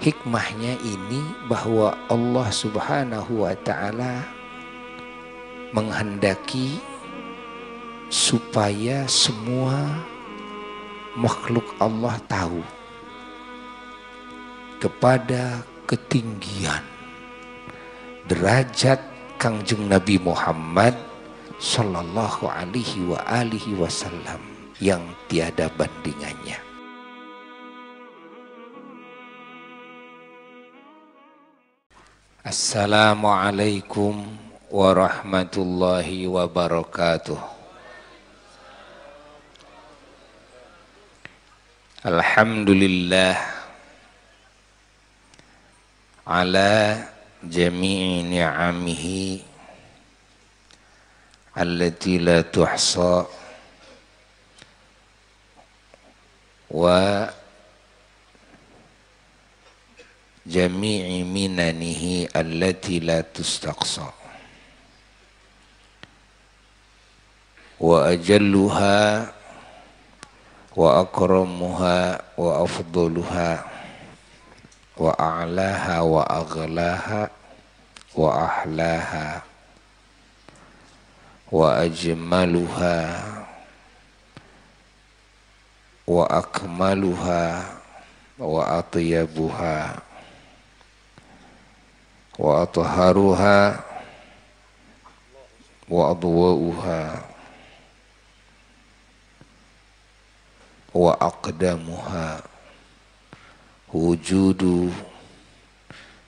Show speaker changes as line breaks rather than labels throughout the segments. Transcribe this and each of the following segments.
hikmahnya ini bahwa Allah Subhanahu wa taala menghendaki supaya semua makhluk Allah tahu kepada ketinggian derajat Kangjeng Nabi Muhammad sallallahu alaihi wa alihi wasallam yang tiada bandingannya. Assalamualaikum warahmatullahi wabarakatuh. Alhamdulillah ala jami'i ni'amihi allati la tuhsa wa جميع مننه التي لا تستقصى وأجلها وأكرمها وأفضلها وأعلاها وأغلاها وأحلاها وأجملها وأكملها وأطيبها wa atharuha wa adwa'uha wa aqdamuha wujudu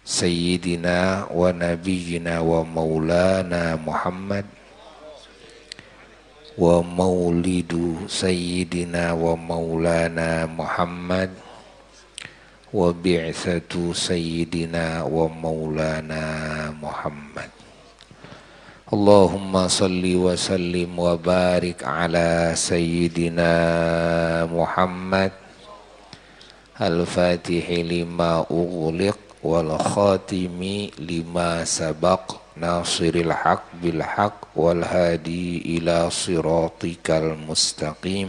sayyidina wa nabiyyina wa maulana Muhammad wa maulidu sayyidina wa maulana Muhammad وبعثة سيدنا ومولانا محمد اللهم صل وسلم وبارك على سيدنا محمد الفاتح لما أغلق والخاتم لما سبق ناصر الحق بالحق والهادي إلى صراطك المستقيم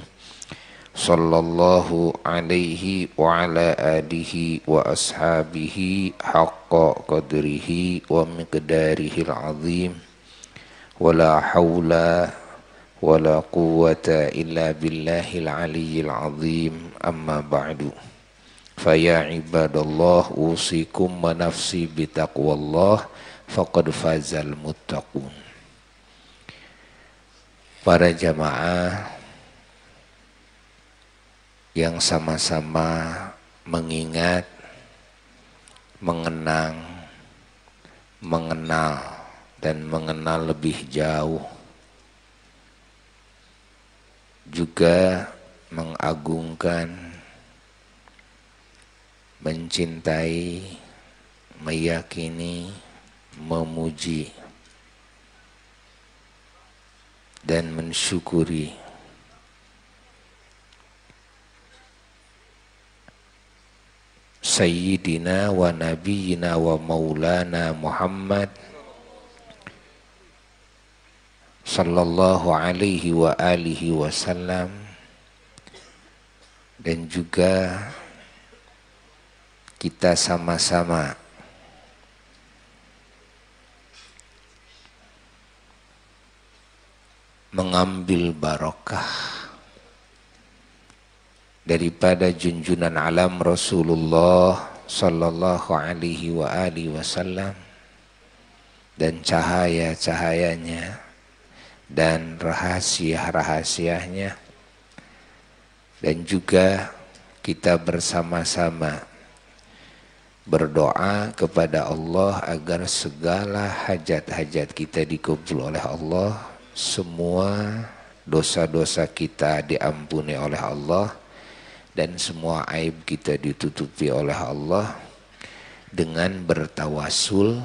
صلى الله عليه وعلى آله وأصحابه حق قدره ومقداره العظيم ولا حول ولا قوة إلا بالله العلي العظيم أما بعد فيا عباد الله أوصيكم ونفسي بتقوى الله فقد فاز المتقون Para jamaah yang sama-sama mengingat, mengenang, mengenal, dan mengenal lebih jauh. Juga mengagungkan, mencintai, meyakini, memuji, dan mensyukuri Sayyidina wa Nabiyina wa Maulana Muhammad Sallallahu alaihi wa alihi wa sallam Dan juga Kita sama-sama Mengambil barokah daripada junjunan alam Rasulullah sallallahu alaihi wa alihi wasallam dan cahaya-cahayanya dan rahasia-rahasianya dan juga kita bersama-sama berdoa kepada Allah agar segala hajat-hajat kita dikumpul oleh Allah semua dosa-dosa kita diampuni oleh Allah dan semua aib kita ditutupi oleh Allah dengan bertawasul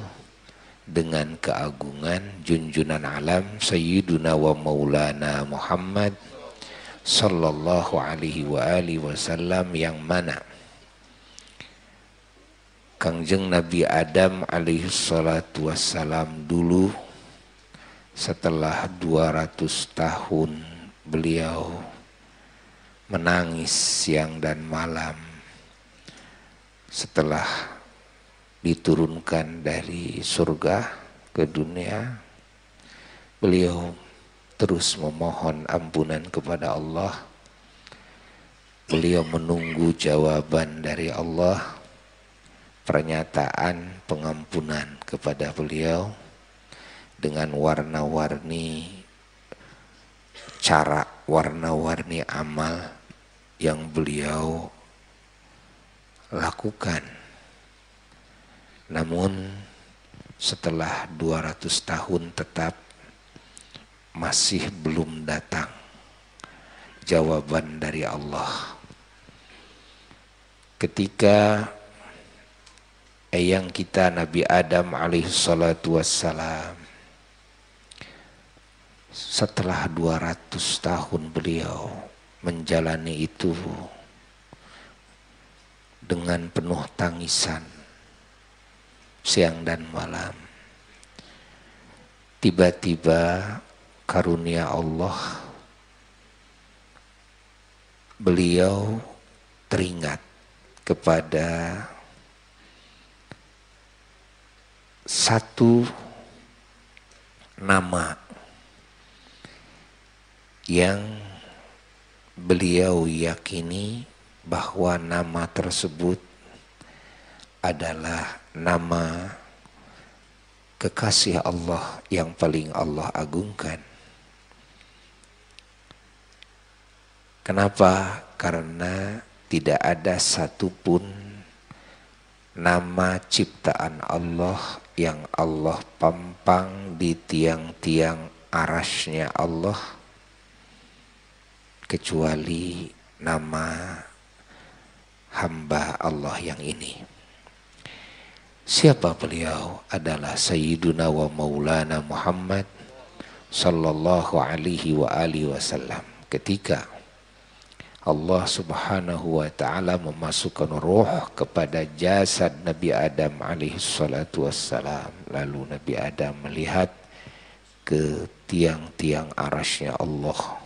dengan keagungan junjunan alam Sayyiduna wa Maulana Muhammad Sallallahu alaihi wa alihi wasallam yang mana Kangjeng Nabi Adam alaihi salatu wassalam dulu setelah 200 tahun beliau menangis siang dan malam setelah diturunkan dari surga ke dunia beliau terus memohon ampunan kepada Allah beliau menunggu jawaban dari Allah pernyataan pengampunan kepada beliau dengan warna-warni cara warna-warni amal yang beliau lakukan. Namun setelah 200 tahun tetap masih belum datang jawaban dari Allah. Ketika eyang kita Nabi Adam alaihissalatu setelah wassalam setelah 200 tahun beliau menjalani itu dengan penuh tangisan siang dan malam. Tiba-tiba karunia Allah beliau teringat kepada satu nama yang beliau yakini bahwa nama tersebut adalah nama kekasih Allah yang paling Allah agungkan. Kenapa? Karena tidak ada satupun nama ciptaan Allah yang Allah pampang di tiang-tiang arasnya Allah kecuali nama hamba Allah yang ini. Siapa beliau adalah Sayyiduna wa Maulana Muhammad Sallallahu alaihi wa alihi wasallam Ketika Allah subhanahu wa ta'ala memasukkan roh kepada jasad Nabi Adam alaihi salatu wassalam Lalu Nabi Adam melihat ke tiang-tiang arasnya Allah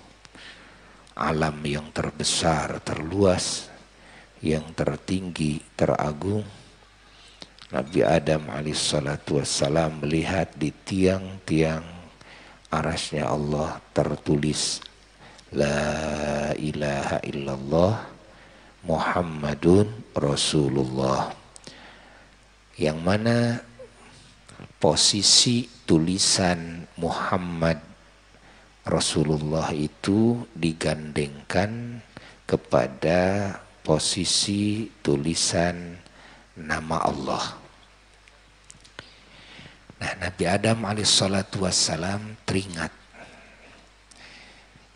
alam yang terbesar, terluas, yang tertinggi, teragung. Nabi Adam alaihissalatu wassalam melihat di tiang-tiang arasnya Allah tertulis La ilaha illallah Muhammadun Rasulullah Yang mana posisi tulisan Muhammad Rasulullah itu digandengkan kepada posisi tulisan nama Allah. Nah, Nabi Adam alaihissalatu wassalam teringat.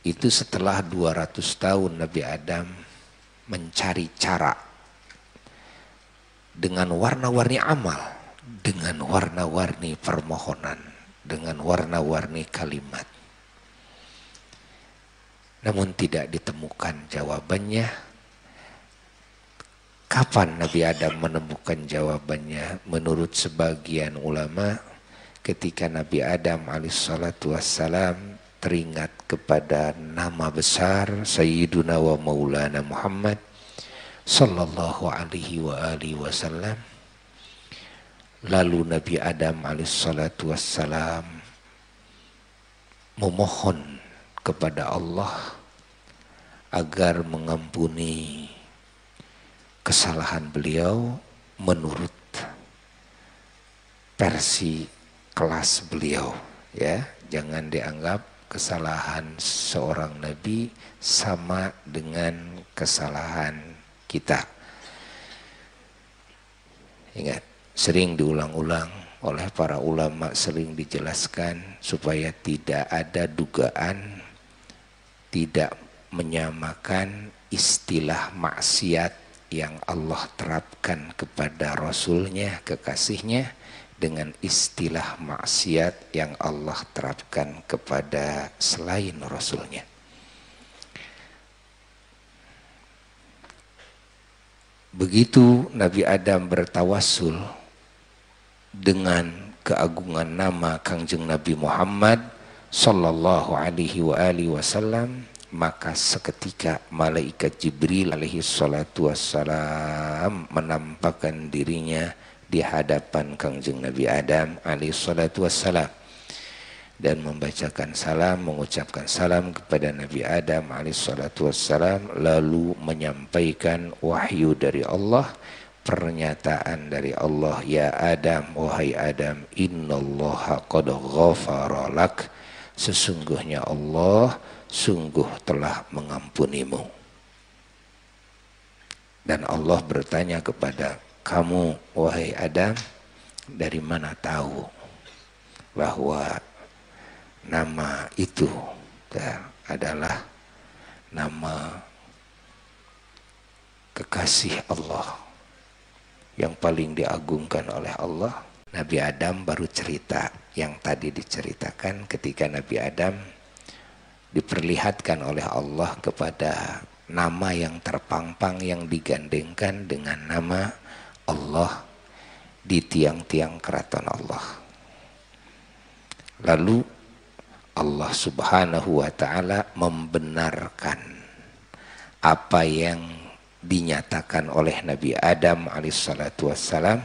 Itu setelah 200 tahun Nabi Adam mencari cara dengan warna-warni amal, dengan warna-warni permohonan, dengan warna-warni kalimat namun tidak ditemukan jawabannya. Kapan Nabi Adam menemukan jawabannya? Menurut sebagian ulama, ketika Nabi Adam alaihissalatu wassalam teringat kepada nama besar Sayyiduna wa Maulana Muhammad sallallahu alaihi wa alihi wasallam. Lalu Nabi Adam alaihissalatu wassalam memohon kepada Allah agar mengampuni kesalahan beliau menurut versi kelas beliau ya jangan dianggap kesalahan seorang nabi sama dengan kesalahan kita ingat sering diulang-ulang oleh para ulama sering dijelaskan supaya tidak ada dugaan tidak menyamakan istilah maksiat yang Allah terapkan kepada Rasulnya, kekasihnya, dengan istilah maksiat yang Allah terapkan kepada selain Rasulnya. Begitu Nabi Adam bertawasul dengan keagungan nama Kangjeng Nabi Muhammad, sallallahu alaihi wa alihi wasallam maka seketika malaikat Jibril alaihi salatu wassalam menampakkan dirinya di hadapan Kangjeng Nabi Adam alaihi salatu wassalam dan membacakan salam, mengucapkan salam kepada Nabi Adam salatu wassalam lalu menyampaikan wahyu dari Allah pernyataan dari Allah ya Adam wahai Adam innallaha qad ghafara lak sesungguhnya Allah sungguh telah mengampunimu. Dan Allah bertanya kepada kamu, wahai Adam, dari mana tahu bahwa nama itu kan adalah nama kekasih Allah yang paling diagungkan oleh Allah. Nabi Adam baru cerita yang tadi diceritakan ketika Nabi Adam diperlihatkan oleh Allah kepada nama yang terpampang yang digandengkan dengan nama Allah di tiang-tiang keraton Allah. Lalu Allah Subhanahu wa taala membenarkan apa yang dinyatakan oleh Nabi Adam alaihissalatu wassalam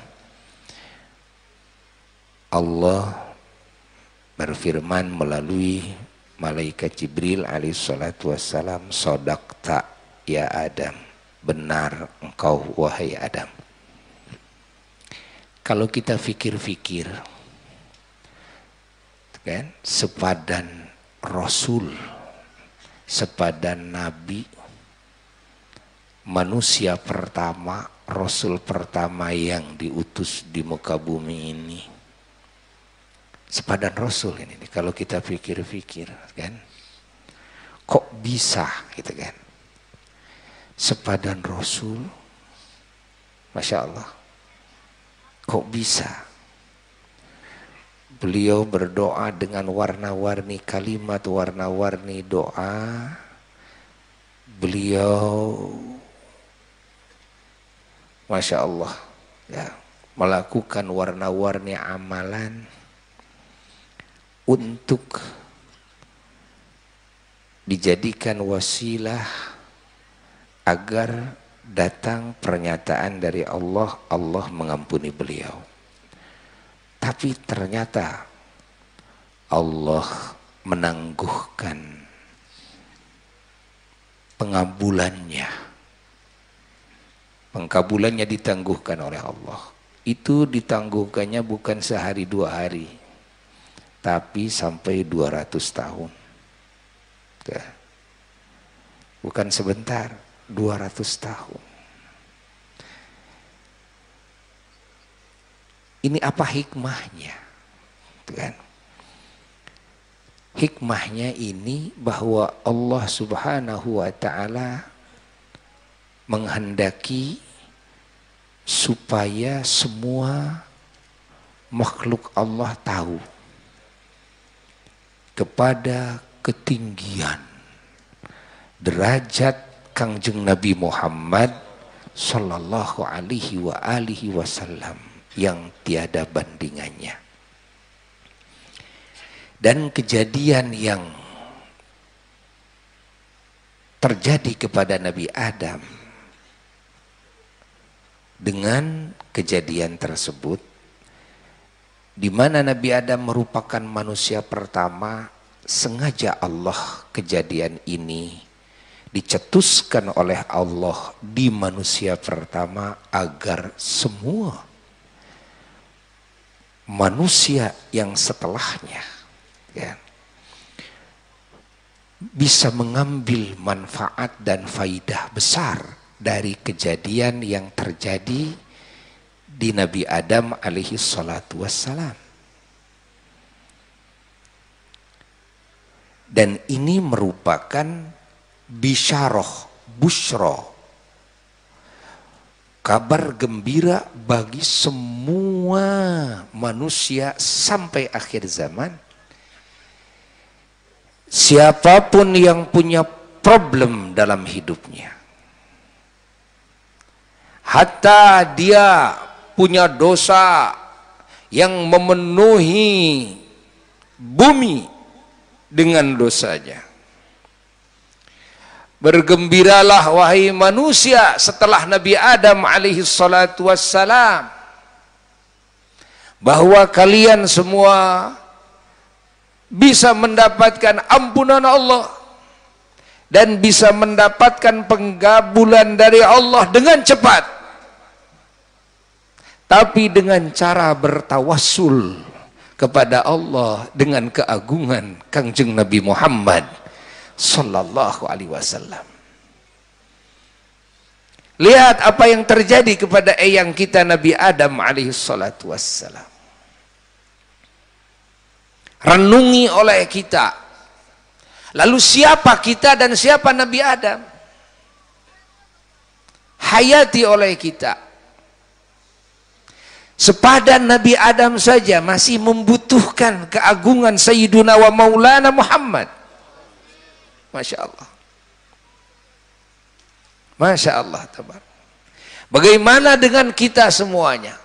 Allah berfirman melalui malaikat Jibril alaihissalatu wassalam sodakta ya Adam benar engkau wahai Adam kalau kita pikir-pikir kan sepadan rasul sepadan nabi manusia pertama rasul pertama yang diutus di muka bumi ini sepadan Rasul ini kalau kita pikir-pikir kan kok bisa gitu kan sepadan Rasul Masya Allah kok bisa beliau berdoa dengan warna-warni kalimat warna-warni doa beliau Masya Allah ya, melakukan warna-warni amalan untuk dijadikan wasilah agar datang pernyataan dari Allah, Allah mengampuni beliau. Tapi ternyata Allah menangguhkan pengabulannya. Pengkabulannya ditangguhkan oleh Allah. Itu ditangguhkannya bukan sehari dua hari tapi sampai 200 tahun. Bukan sebentar, 200 tahun. Ini apa hikmahnya? Kan? Hikmahnya ini bahwa Allah Subhanahu wa taala menghendaki supaya semua makhluk Allah tahu kepada ketinggian derajat Kangjeng Nabi Muhammad sallallahu alaihi wa alihi wasallam yang tiada bandingannya. Dan kejadian yang terjadi kepada Nabi Adam dengan kejadian tersebut di mana Nabi Adam merupakan manusia pertama, sengaja Allah kejadian ini dicetuskan oleh Allah di manusia pertama agar semua manusia yang setelahnya ya, bisa mengambil manfaat dan faidah besar dari kejadian yang terjadi di Nabi Adam alaihi salatu wassalam. Dan ini merupakan bisharoh, bushro. Kabar gembira bagi semua manusia sampai akhir zaman. Siapapun yang punya problem dalam hidupnya. Hatta dia punya dosa yang memenuhi bumi dengan dosanya. Bergembiralah wahai manusia setelah Nabi Adam alaihi salatu wassalam bahwa kalian semua bisa mendapatkan ampunan Allah dan bisa mendapatkan penggabulan dari Allah dengan cepat tapi dengan cara bertawasul kepada Allah dengan keagungan Kangjeng Nabi Muhammad sallallahu alaihi wasallam. Lihat apa yang terjadi kepada eyang kita Nabi Adam alaihi salatu wassalam. Renungi oleh kita. Lalu siapa kita dan siapa Nabi Adam? Hayati oleh kita Sepadan Nabi Adam saja masih membutuhkan keagungan Sayyiduna wa Maulana Muhammad. Masya Allah. Masya Allah. Bagaimana dengan kita semuanya?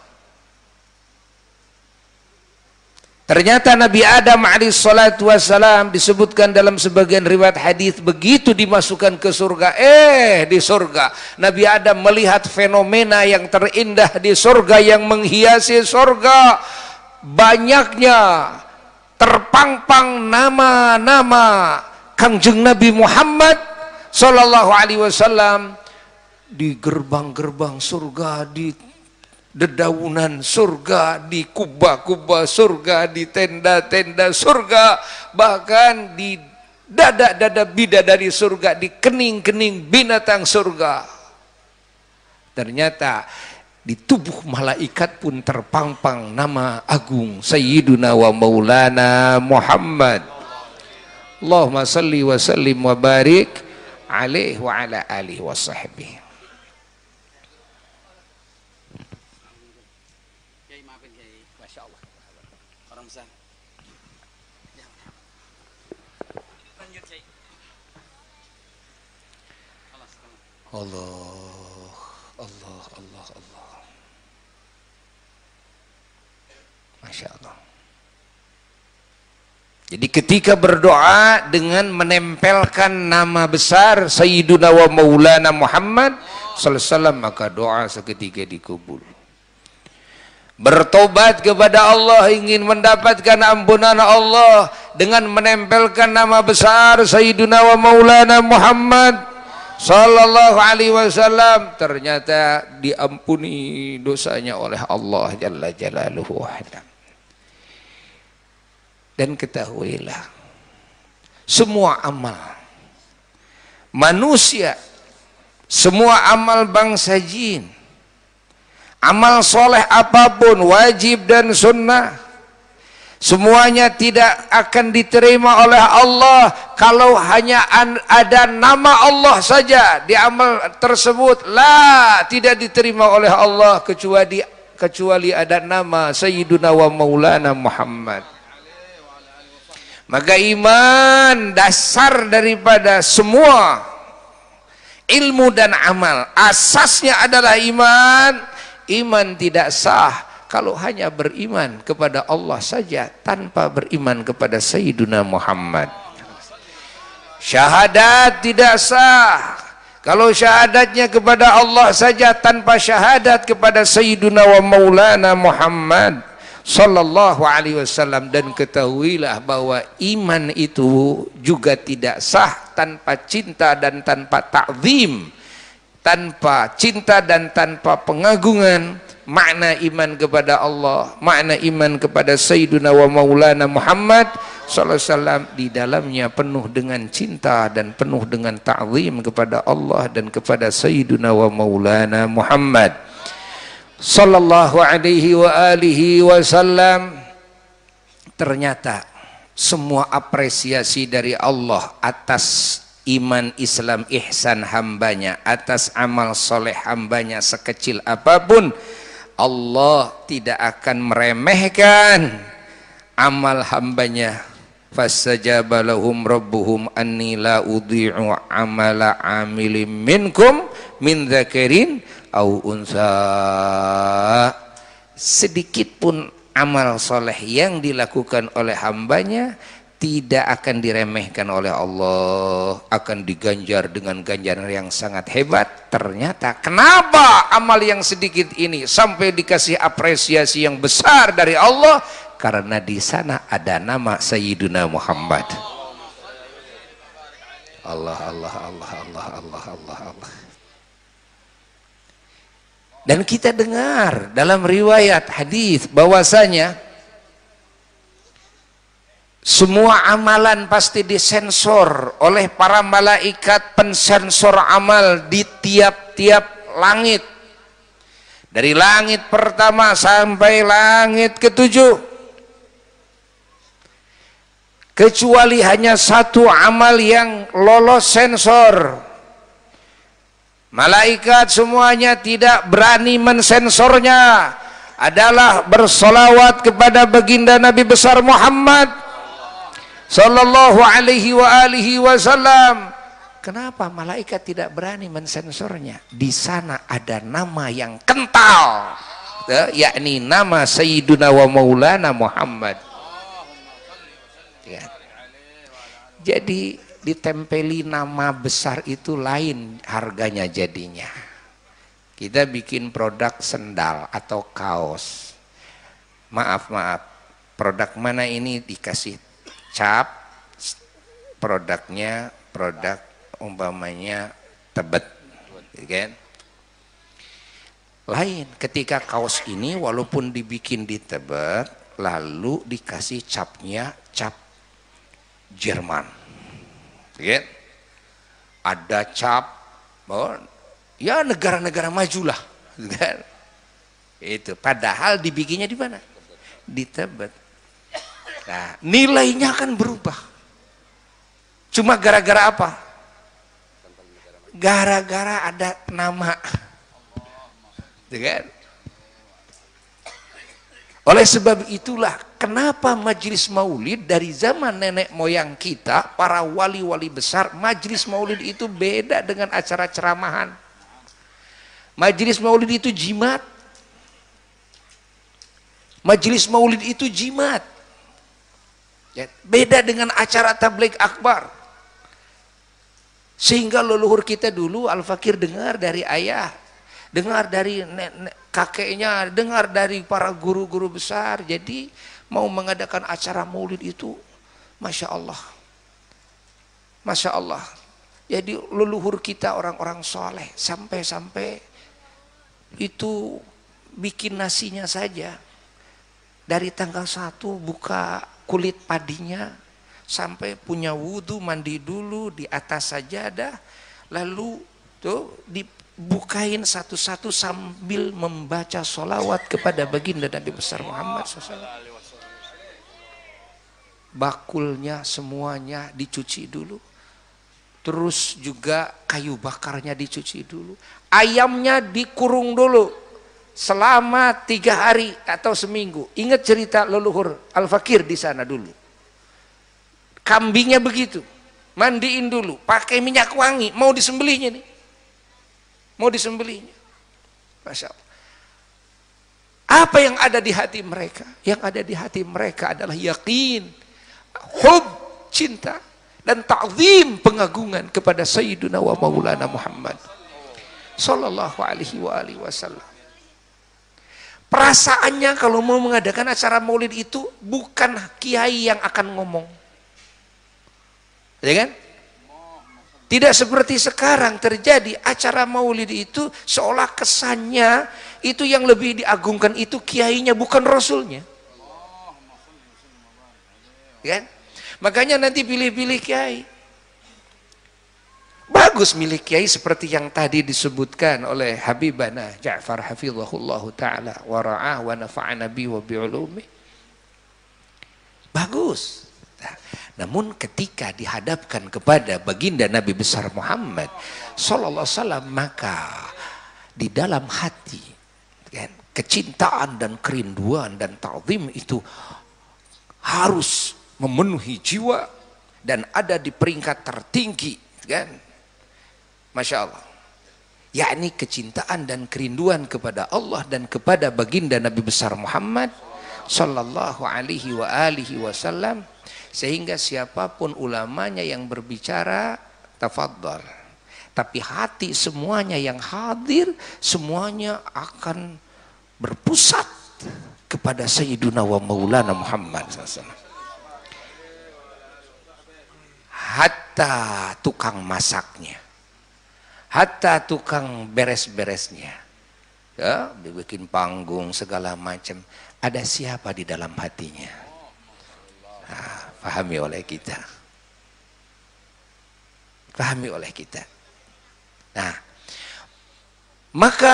Ternyata Nabi Adam alaihissalatu wassalam disebutkan dalam sebagian riwayat hadis begitu dimasukkan ke surga, eh di surga Nabi Adam melihat fenomena yang terindah di surga yang menghiasi surga banyaknya terpangpang nama-nama Kangjeng Nabi Muhammad sallallahu alaihi wasallam di gerbang-gerbang surga di dedaunan surga di kubah-kubah surga di tenda-tenda surga bahkan di dada-dada bida dari surga di kening-kening binatang surga ternyata di tubuh malaikat pun terpampang nama agung Sayyiduna wa Maulana Muhammad Allahumma salli wa sallim wa barik alaih wa ala alihi wa sahbihi Allah, Allah, Allah, Allah. Masya Allah. Jadi ketika berdoa dengan menempelkan nama besar Sayyiduna wa Maulana Muhammad Wasallam maka doa seketika dikubur. Bertobat kepada Allah ingin mendapatkan ampunan Allah dengan menempelkan nama besar Sayyiduna wa Maulana Muhammad sallallahu alaihi wasallam ternyata diampuni dosanya oleh Allah jalla jalaluhu wahda. Dan ketahuilah semua amal manusia semua amal bangsa jin amal soleh apapun wajib dan sunnah Semuanya tidak akan diterima oleh Allah kalau hanya ada nama Allah saja di amal tersebut. Lah, tidak diterima oleh Allah kecuali kecuali ada nama Sayyiduna wa Maulana Muhammad. Maka iman dasar daripada semua ilmu dan amal. Asasnya adalah iman. Iman tidak sah kalau hanya beriman kepada Allah saja tanpa beriman kepada Sayyiduna Muhammad syahadat tidak sah kalau syahadatnya kepada Allah saja tanpa syahadat kepada Sayyiduna wa Maulana Muhammad Sallallahu alaihi wasallam dan ketahuilah bahwa iman itu juga tidak sah tanpa cinta dan tanpa takzim tanpa cinta dan tanpa pengagungan makna iman kepada Allah, makna iman kepada Sayyiduna wa Maulana Muhammad sallallahu alaihi wasallam di dalamnya penuh dengan cinta dan penuh dengan ta'zim kepada Allah dan kepada Sayyiduna wa Maulana Muhammad sallallahu alaihi wa alihi wasallam ternyata semua apresiasi dari Allah atas iman Islam ihsan hambanya atas amal soleh hambanya sekecil apapun Allah tidak akan meremehkan amal hambanya fasajabalahum rabbuhum anni la udhi'u amala amilim minkum min dzakarin au unsa sedikit pun amal soleh yang dilakukan oleh hambanya tidak akan diremehkan oleh Allah akan diganjar dengan ganjaran yang sangat hebat ternyata kenapa amal yang sedikit ini sampai dikasih apresiasi yang besar dari Allah karena di sana ada nama Sayyiduna Muhammad Allah Allah Allah Allah Allah Allah Allah dan kita dengar dalam riwayat hadis bahwasanya semua amalan pasti disensor oleh para malaikat pensensor amal di tiap-tiap langit. Dari langit pertama sampai langit ketujuh. Kecuali hanya satu amal yang lolos sensor. Malaikat semuanya tidak berani mensensornya adalah bersolawat kepada baginda Nabi besar Muhammad sallallahu alaihi wa alihi wasallam. Kenapa malaikat tidak berani mensensornya? Di sana ada nama yang kental, ya, yakni nama Sayyiduna wa Maulana Muhammad. Ya. Jadi ditempeli nama besar itu lain harganya jadinya. Kita bikin produk sendal atau kaos. Maaf, maaf. Produk mana ini dikasih cap produknya produk umpamanya tebet gitu kan lain ketika kaos ini walaupun dibikin di tebet lalu dikasih capnya cap Jerman gitu kan ada cap bahwa ya negara-negara majulah gitu kan itu padahal dibikinnya di mana di Tebet Nah, nilainya akan berubah. Cuma gara-gara apa? Gara-gara ada nama. Dengan gitu oleh sebab itulah kenapa majelis maulid dari zaman nenek moyang kita, para wali-wali besar, majelis maulid itu beda dengan acara ceramahan. Majelis maulid itu jimat. Majelis maulid itu jimat. Ya, beda dengan acara tablik akbar. Sehingga leluhur kita dulu Al-Fakir dengar dari ayah, dengar dari nenek, kakeknya, dengar dari para guru-guru besar. Jadi mau mengadakan acara maulid itu, Masya Allah. Masya Allah. Jadi leluhur kita orang-orang soleh sampai-sampai itu bikin nasinya saja dari tanggal 1 buka kulit padinya sampai punya wudhu mandi dulu di atas sajadah lalu tuh dibukain satu-satu sambil membaca solawat kepada baginda Nabi besar Muhammad SAW bakulnya semuanya dicuci dulu terus juga kayu bakarnya dicuci dulu ayamnya dikurung dulu selama tiga hari atau seminggu. Ingat cerita leluhur Al-Fakir di sana dulu. Kambingnya begitu. Mandiin dulu, pakai minyak wangi, mau disembelihnya nih. Mau disembelihnya. Masya Allah. Apa yang ada di hati mereka? Yang ada di hati mereka adalah yakin, hub, cinta, dan ta'zim pengagungan kepada Sayyiduna wa Maulana Muhammad. Sallallahu alaihi wa alihi wasallam. Perasaannya kalau mau mengadakan acara maulid itu bukan kiai yang akan ngomong. Ya kan? Tidak seperti sekarang terjadi acara maulid itu seolah kesannya itu yang lebih diagungkan itu kiainya bukan rasulnya. Ya kan? Makanya nanti pilih-pilih kiai. Bagus milik kiai seperti yang tadi disebutkan oleh Habibana Ja'far Hafizahullah Ta'ala wa ra'ah wa nafa'ana nabi wa bi'ulumi. Bagus. namun ketika dihadapkan kepada baginda Nabi besar Muhammad sallallahu alaihi wasallam maka di dalam hati kan, kecintaan dan kerinduan dan ta'zim itu harus memenuhi jiwa dan ada di peringkat tertinggi kan Masya Allah. Yakni kecintaan dan kerinduan kepada Allah dan kepada baginda Nabi besar Muhammad Sallallahu alaihi wa alihi wasallam sehingga siapapun ulamanya yang berbicara tafadhal tapi hati semuanya yang hadir semuanya akan berpusat kepada Sayyiduna wa Maulana Muhammad hatta tukang masaknya hatta tukang beres-beresnya ya bikin panggung segala macam ada siapa di dalam hatinya nah, pahami oleh kita pahami oleh kita nah maka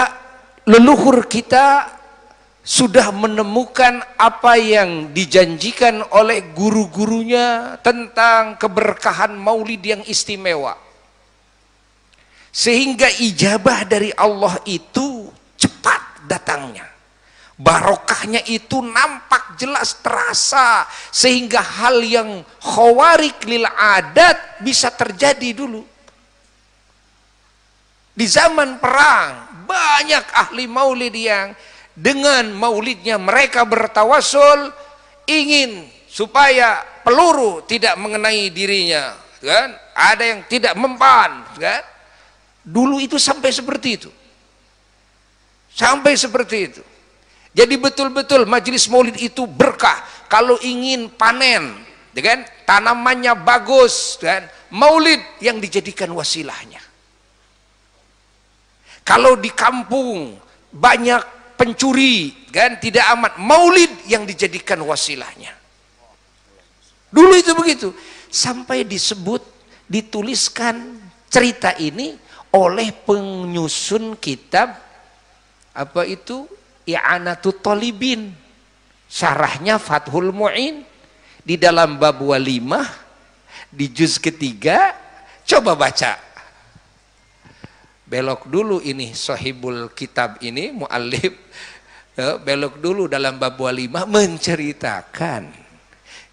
leluhur kita sudah menemukan apa yang dijanjikan oleh guru-gurunya tentang keberkahan maulid yang istimewa sehingga ijabah dari Allah itu cepat datangnya. Barokahnya itu nampak jelas terasa sehingga hal yang khawarik lil adat bisa terjadi dulu. Di zaman perang banyak ahli maulid yang dengan maulidnya mereka bertawasul ingin supaya peluru tidak mengenai dirinya kan ada yang tidak mempan kan Dulu itu sampai seperti itu. Sampai seperti itu. Jadi betul-betul majelis maulid itu berkah. Kalau ingin panen, dengan ya tanamannya bagus, dan ya maulid yang dijadikan wasilahnya. Kalau di kampung banyak pencuri, ya kan tidak amat, maulid yang dijadikan wasilahnya. Dulu itu begitu, sampai disebut dituliskan cerita ini oleh penyusun kitab apa itu i'anatu talibin syarahnya Fathul Mu'in di dalam bab walimah di juz ketiga coba baca belok dulu ini sohibul kitab ini muallif eh, belok dulu dalam bab walimah menceritakan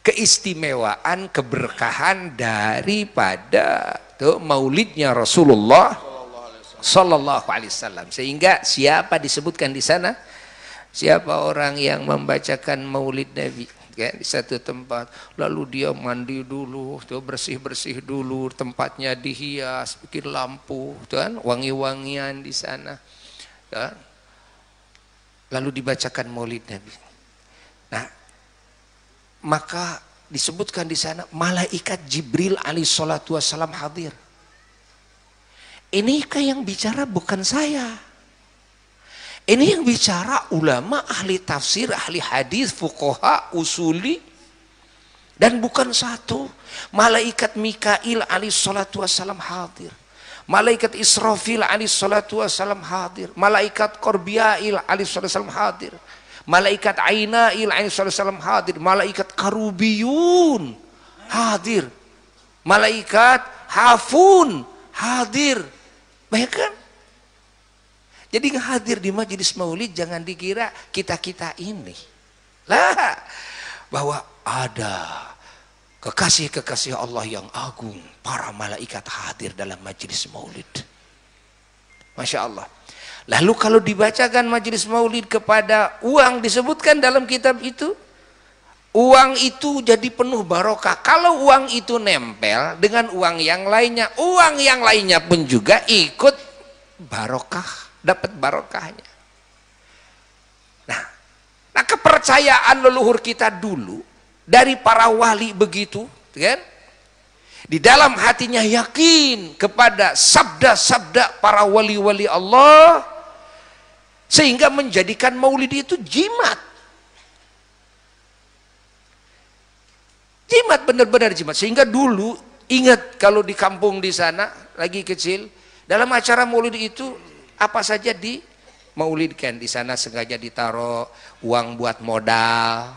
keistimewaan keberkahan daripada tuh, maulidnya Rasulullah Sallallahu Alaihi Wasallam. Sehingga siapa disebutkan di sana? Siapa orang yang membacakan maulid Nabi? ya, di satu tempat lalu dia mandi dulu tuh bersih bersih dulu tempatnya dihias bikin lampu kan wangi wangian di sana kan? lalu dibacakan maulid nabi nah maka disebutkan di sana malaikat jibril alaihi salatu wasalam hadir ini kayak yang bicara bukan saya. Ini yang bicara ulama, ahli tafsir, ahli hadis, fukoha, usuli, dan bukan satu. Malaikat Mikail alaih salatu wassalam hadir. Malaikat Israfil alaih salatu wassalam hadir. Malaikat Korbiail alaih salatu wassalam hadir. Malaikat Ainail alaih salatu wassalam hadir. Malaikat Karubiyun hadir. Malaikat Hafun hadir baik kan Jadi hadir di majelis maulid jangan dikira kita-kita ini. Lah, bahwa ada kekasih-kekasih Allah yang agung, para malaikat hadir dalam majelis maulid. Masya Allah. Lalu kalau dibacakan majelis maulid kepada uang disebutkan dalam kitab itu, Uang itu jadi penuh barokah. Kalau uang itu nempel dengan uang yang lainnya, uang yang lainnya pun juga ikut barokah, dapat barokahnya. Nah, nah kepercayaan leluhur kita dulu dari para wali begitu, kan? Di dalam hatinya yakin kepada sabda-sabda para wali-wali Allah sehingga menjadikan maulid itu jimat Jimat benar-benar jimat. Sehingga dulu ingat kalau di kampung di sana lagi kecil dalam acara maulid itu apa saja di maulidkan di sana sengaja ditaruh uang buat modal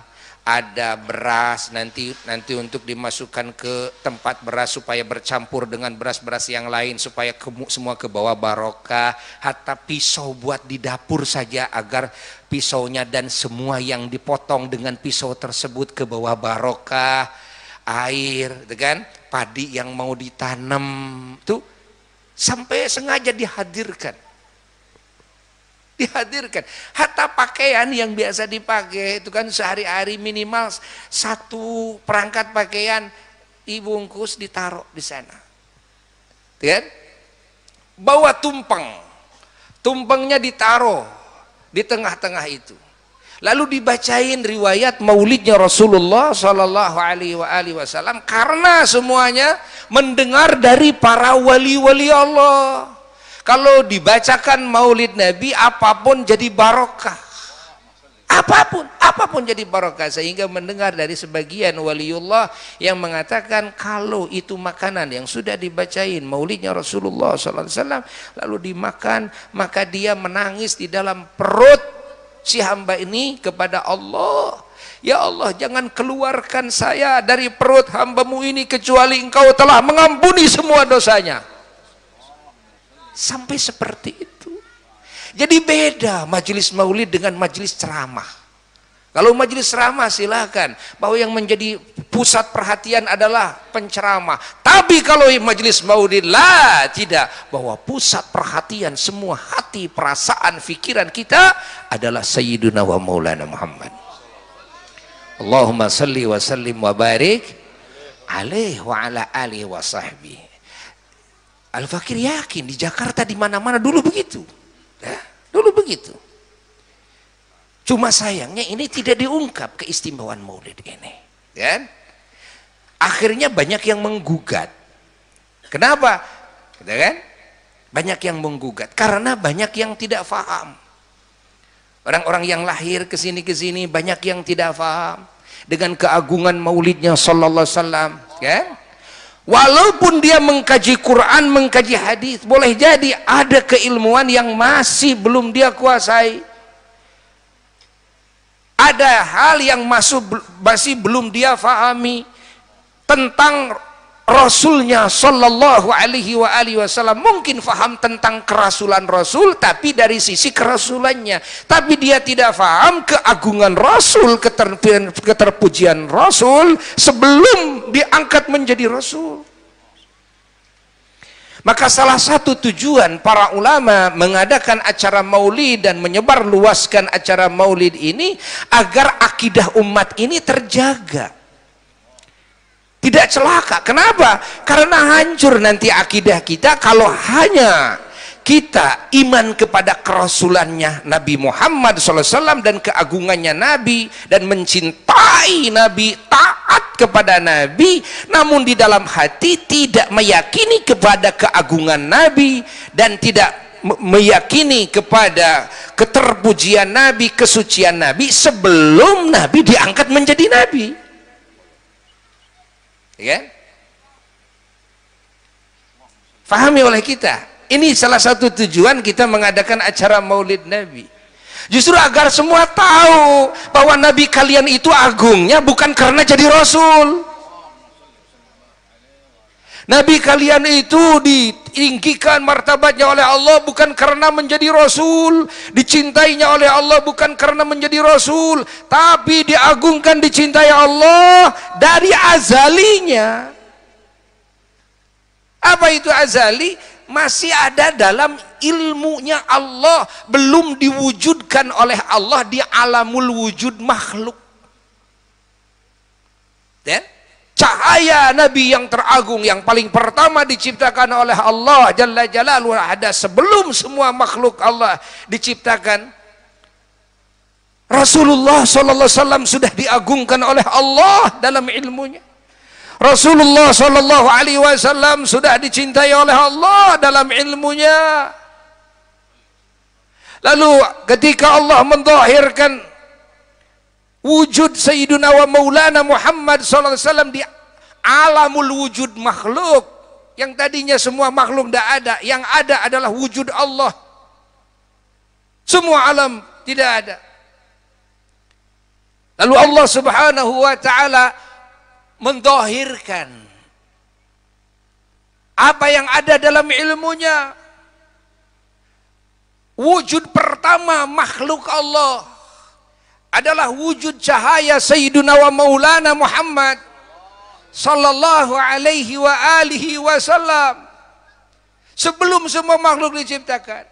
ada beras nanti nanti untuk dimasukkan ke tempat beras supaya bercampur dengan beras-beras yang lain supaya ke, semua ke bawah barokah hatta pisau buat di dapur saja agar pisaunya dan semua yang dipotong dengan pisau tersebut ke bawah barokah air, dengan gitu padi yang mau ditanam itu sampai sengaja dihadirkan. Dihadirkan. Hatta pakaian yang biasa dipakai itu kan sehari-hari minimal satu perangkat pakaian dibungkus ditaruh di sana. Gitu kan? Bawa tumpeng. Tumpengnya ditaruh di tengah-tengah itu lalu dibacain riwayat maulidnya Rasulullah Shallallahu Alaihi Wasallam karena semuanya mendengar dari para wali-wali Allah. Kalau dibacakan maulid Nabi apapun jadi barokah. Apapun, apapun jadi barokah sehingga mendengar dari sebagian waliullah yang mengatakan kalau itu makanan yang sudah dibacain maulidnya Rasulullah SAW lalu dimakan maka dia menangis di dalam perut si hamba ini kepada Allah. Ya Allah jangan keluarkan saya dari perut hambamu ini kecuali engkau telah mengampuni semua dosanya. Sampai seperti itu. Jadi beda majelis maulid dengan majelis ceramah. Kalau majelis ceramah silakan, bahwa yang menjadi pusat perhatian adalah penceramah. Tapi kalau majelis maulid lah tidak, bahwa pusat perhatian semua hati, perasaan, pikiran kita adalah Sayyiduna wa Maulana Muhammad. Allahumma salli wa sallim wa barik alaih wa ala alihi wa sahbihi. Al-Fakir yakin di Jakarta di mana-mana dulu begitu. Ya, dulu begitu. Cuma sayangnya ini tidak diungkap keistimewaan maulid ini. Ya? Kan? Akhirnya banyak yang menggugat. Kenapa? Ya kan? Banyak yang menggugat karena banyak yang tidak faham. Orang-orang yang lahir ke sini ke sini banyak yang tidak faham dengan keagungan maulidnya sallallahu alaihi wasallam, ya kan? Walaupun dia mengkaji Quran, mengkaji hadis, boleh jadi ada keilmuan yang masih belum dia kuasai ada hal yang masuk masih belum dia fahami tentang Rasulnya Shallallahu Alaihi wa alihi Wasallam mungkin faham tentang kerasulan Rasul tapi dari sisi kerasulannya tapi dia tidak faham keagungan Rasul keterpujian Rasul sebelum diangkat menjadi Rasul maka salah satu tujuan para ulama mengadakan acara maulid dan menyebar luaskan acara maulid ini agar akidah umat ini terjaga. Tidak celaka. Kenapa? Karena hancur nanti akidah kita kalau hanya kita iman kepada kerasulannya Nabi Muhammad SAW dan keagungannya Nabi dan mencintai Nabi taat kepada Nabi namun di dalam hati tidak meyakini kepada keagungan Nabi dan tidak meyakini kepada keterpujian Nabi, kesucian Nabi sebelum Nabi diangkat menjadi Nabi. Ya? Kan? Fahami oleh kita. Ini salah satu tujuan kita mengadakan acara Maulid Nabi. Justru agar semua tahu bahwa nabi kalian itu agungnya bukan karena jadi rasul. Nabi kalian itu ditinggikan martabatnya oleh Allah bukan karena menjadi rasul, dicintainya oleh Allah bukan karena menjadi rasul, tapi diagungkan dicintai Allah dari azalinya. Apa itu azali? masih ada dalam ilmunya Allah belum diwujudkan oleh Allah di alamul wujud makhluk dan ya? cahaya Nabi yang teragung yang paling pertama diciptakan oleh Allah Jalla Jalaluhu ada sebelum semua makhluk Allah diciptakan Rasulullah saw sudah diagungkan oleh Allah dalam ilmunya Rasulullah Shallallahu Alaihi Wasallam sudah dicintai oleh Allah dalam ilmunya. Lalu ketika Allah mendohirkan wujud Sayyiduna wa Maulana Muhammad Sallallahu Alaihi Wasallam di alamul wujud makhluk yang tadinya semua makhluk tidak ada yang ada adalah wujud Allah semua alam tidak ada lalu Allah subhanahu wa ta'ala mendohirkan apa yang ada dalam ilmunya wujud pertama makhluk Allah adalah wujud cahaya Sayyiduna wa Maulana Muhammad sallallahu alaihi wa alihi wasallam sebelum semua makhluk diciptakan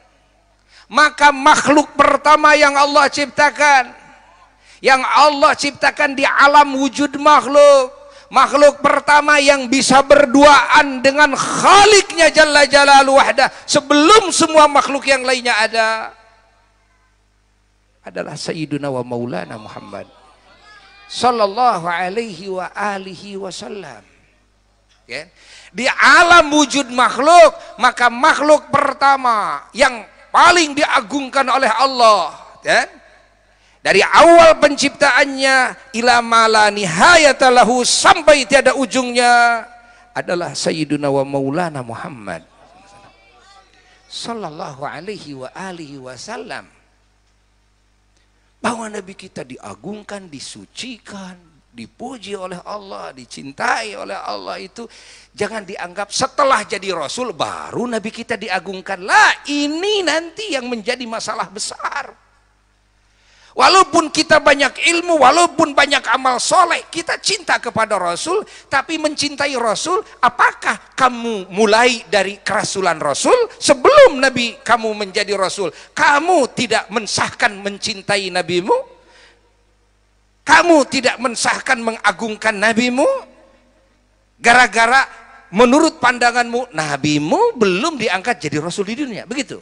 maka makhluk pertama yang Allah ciptakan yang Allah ciptakan di alam wujud makhluk makhluk pertama yang bisa berduaan dengan khaliknya Jalla Jalalu wahda sebelum semua makhluk yang lainnya ada adalah Sayyiduna wa Maulana Muhammad Sallallahu alaihi wa alihi wasallam ya. Di alam wujud makhluk Maka makhluk pertama Yang paling diagungkan oleh Allah ya dari awal penciptaannya ila mala nihayatalahu sampai tiada ujungnya adalah Sayyiduna wa Maulana Muhammad sallallahu alaihi wa alihi wasallam bahwa nabi kita diagungkan, disucikan, dipuji oleh Allah, dicintai oleh Allah itu jangan dianggap setelah jadi rasul baru nabi kita diagungkan. Lah, ini nanti yang menjadi masalah besar. Walaupun kita banyak ilmu, walaupun banyak amal soleh, kita cinta kepada Rasul, tapi mencintai Rasul, apakah kamu mulai dari kerasulan Rasul sebelum Nabi kamu menjadi Rasul? Kamu tidak mensahkan mencintai Nabimu? Kamu tidak mensahkan mengagungkan Nabimu? Gara-gara menurut pandanganmu, Nabimu belum diangkat jadi Rasul di dunia, begitu?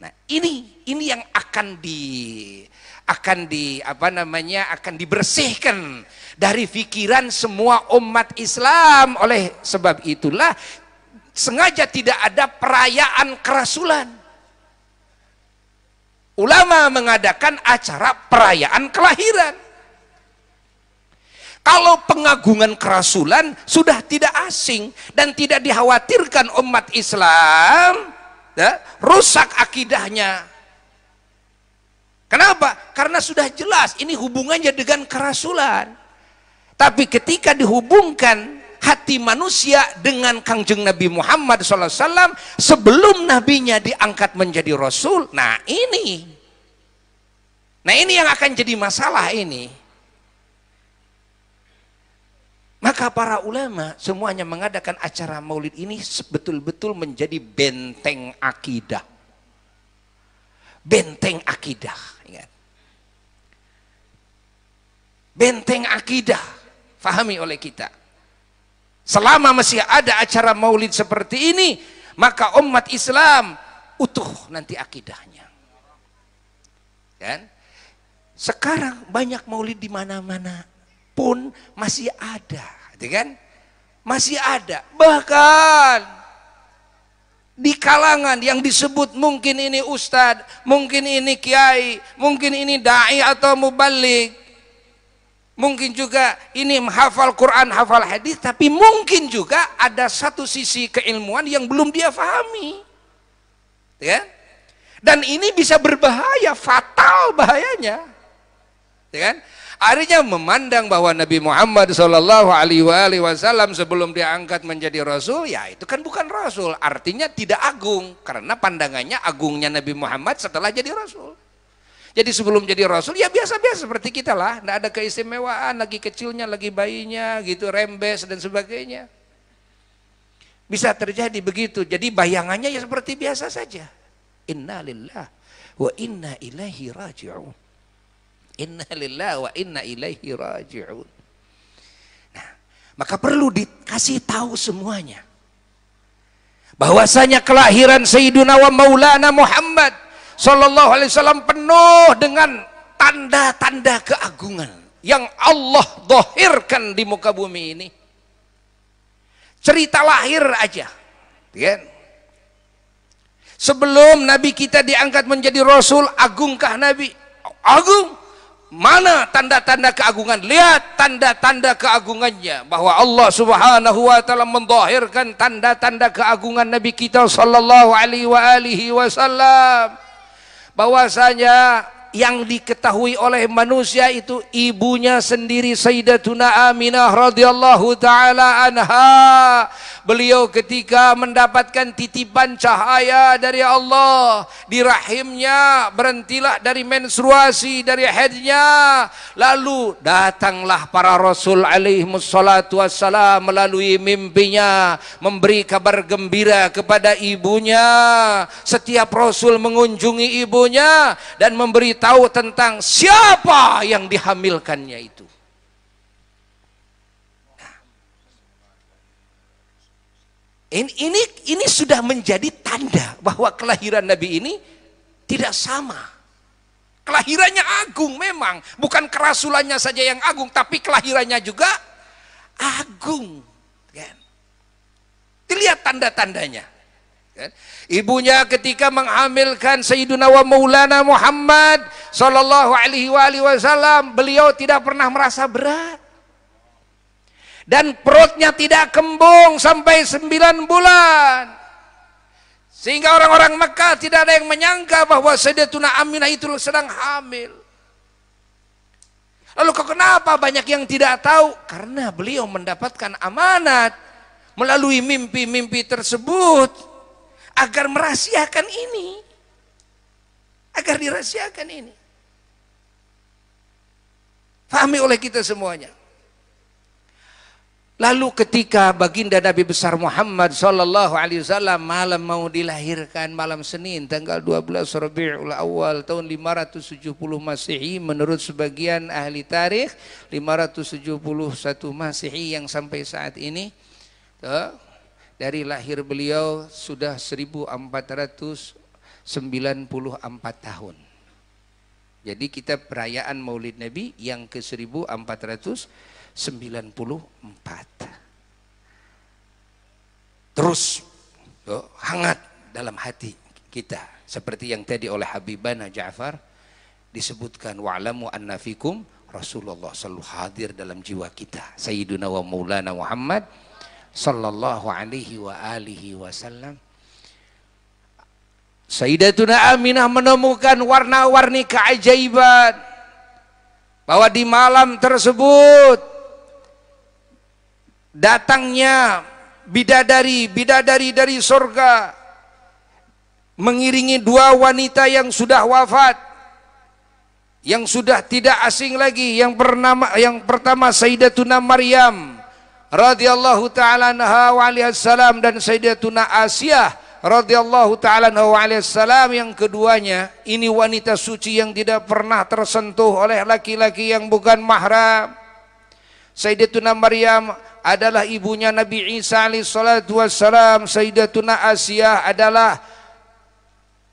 Nah, ini ini yang akan di akan di apa namanya akan dibersihkan dari pikiran semua umat Islam oleh sebab itulah sengaja tidak ada perayaan kerasulan. Ulama mengadakan acara perayaan kelahiran. Kalau pengagungan kerasulan sudah tidak asing dan tidak dikhawatirkan umat Islam, ya, rusak akidahnya. Kenapa? Karena sudah jelas ini hubungannya dengan kerasulan. Tapi ketika dihubungkan hati manusia dengan kangjeng Nabi Muhammad SAW sebelum nabinya diangkat menjadi rasul, nah ini, nah ini yang akan jadi masalah ini. Maka para ulama semuanya mengadakan acara maulid ini betul-betul menjadi benteng akidah. Benteng akidah, ingat. Benteng akidah, fahami oleh kita. Selama masih ada acara maulid seperti ini, maka umat Islam utuh nanti akidahnya. Dan Sekarang banyak maulid di mana-mana pun masih ada, gitu kan? Masih ada. Bahkan di kalangan yang disebut mungkin ini ustadz, mungkin ini kiai, mungkin ini dai atau mubalik, mungkin juga ini hafal Quran, hafal hadis, tapi mungkin juga ada satu sisi keilmuan yang belum dia fahami, gitu kan? Dan ini bisa berbahaya, fatal bahayanya, ya kan? Artinya memandang bahwa Nabi Muhammad Shallallahu Alaihi Wasallam sebelum diangkat menjadi Rasul, ya itu kan bukan Rasul. Artinya tidak agung karena pandangannya agungnya Nabi Muhammad setelah jadi Rasul. Jadi sebelum jadi Rasul ya biasa-biasa seperti kita lah, tidak ada keistimewaan lagi kecilnya, lagi bayinya, gitu rembes dan sebagainya. Bisa terjadi begitu. Jadi bayangannya ya seperti biasa saja. Inna lillah wa inna ilaihi raji'un. Inna lillahi wa inna ilaihi raji'un. Nah, maka perlu dikasih tahu semuanya. Bahwasanya kelahiran Sayyiduna wa Maulana Muhammad sallallahu alaihi wasallam penuh dengan tanda-tanda keagungan yang Allah dohirkan di muka bumi ini. Cerita lahir aja. Ya kan? Sebelum Nabi kita diangkat menjadi Rasul, agungkah Nabi? Agung. mana tanda-tanda keagungan lihat tanda-tanda keagungannya bahwa Allah Subhanahu wa taala mendahirkan tanda-tanda keagungan Nabi kita sallallahu alaihi wa alihi wasallam bahwasanya yang diketahui oleh manusia itu ibunya sendiri Sayyidatuna Aminah radhiyallahu taala anha. Beliau ketika mendapatkan titipan cahaya dari Allah di rahimnya berhentilah dari menstruasi dari haidnya lalu datanglah para rasul alaihi wassalatu wassalam melalui mimpinya memberi kabar gembira kepada ibunya setiap rasul mengunjungi ibunya dan memberi tahu tentang siapa yang dihamilkannya itu. Nah. ini, ini ini sudah menjadi tanda bahwa kelahiran Nabi ini tidak sama. Kelahirannya agung memang, bukan kerasulannya saja yang agung, tapi kelahirannya juga agung. Kan? Dilihat tanda-tandanya. Kan? Ibunya ketika menghamilkan Sayyiduna wa Maulana Muhammad sallallahu alaihi wasallam, beliau tidak pernah merasa berat. Dan perutnya tidak kembung sampai sembilan bulan. Sehingga orang-orang Mekah tidak ada yang menyangka bahwa Sayyidatuna Aminah itu sedang hamil. Lalu kok kenapa banyak yang tidak tahu? Karena beliau mendapatkan amanat melalui mimpi-mimpi tersebut agar merahasiakan ini. Agar dirahasiakan ini. Fahami oleh kita semuanya. Lalu ketika baginda Nabi besar Muhammad sallallahu alaihi wasallam malam mau dilahirkan malam Senin tanggal 12 Rabiul Awal tahun 570 Masehi menurut sebagian ahli tarikh 571 Masehi yang sampai saat ini dari lahir beliau sudah 1494 tahun. Jadi kita perayaan Maulid Nabi yang ke 1494. Terus hangat dalam hati kita seperti yang tadi oleh Habibana Ja'far disebutkan wa'lamu anna fikum Rasulullah selalu hadir dalam jiwa kita. Sayyiduna wa Maulana Muhammad sallallahu alaihi wa alihi wasallam Sayyidatuna Aminah menemukan warna-warni keajaiban bahwa di malam tersebut datangnya bidadari bidadari dari surga mengiringi dua wanita yang sudah wafat yang sudah tidak asing lagi yang bernama yang pertama Sayyidatuna Maryam radhiyallahu taala anha wa salam dan Sayyidatuna Asiyah radhiyallahu taala anha wa salam yang keduanya ini wanita suci yang tidak pernah tersentuh oleh laki-laki yang bukan mahram. Sayyidatuna Maryam adalah ibunya Nabi Isa alaihi salatu wassalam, Sayyidatuna Asiyah adalah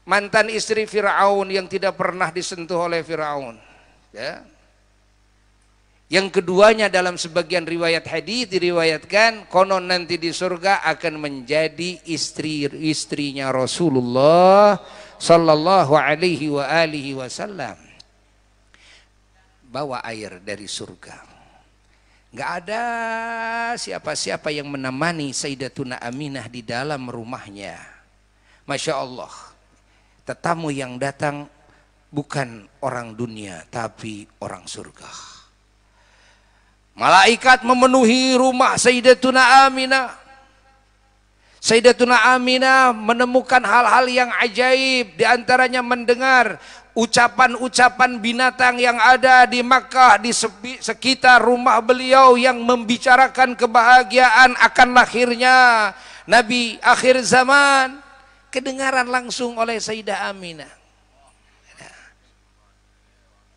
mantan istri Firaun yang tidak pernah disentuh oleh Firaun. Ya. Yang keduanya dalam sebagian riwayat hadis diriwayatkan konon nanti di surga akan menjadi istri-istrinya Rasulullah sallallahu alaihi wa alihi wasallam. Bawa air dari surga. Gak ada siapa-siapa yang menemani Sayyidatuna Aminah di dalam rumahnya. Masya Allah. Tetamu yang datang bukan orang dunia tapi orang surga. Malaikat memenuhi rumah Sayyidatuna Aminah. Sayyidatuna Aminah menemukan hal-hal yang ajaib, diantaranya mendengar ucapan-ucapan binatang yang ada di Makkah di sekitar rumah beliau yang membicarakan kebahagiaan akan lahirnya Nabi akhir zaman kedengaran langsung oleh Sayyidah Aminah.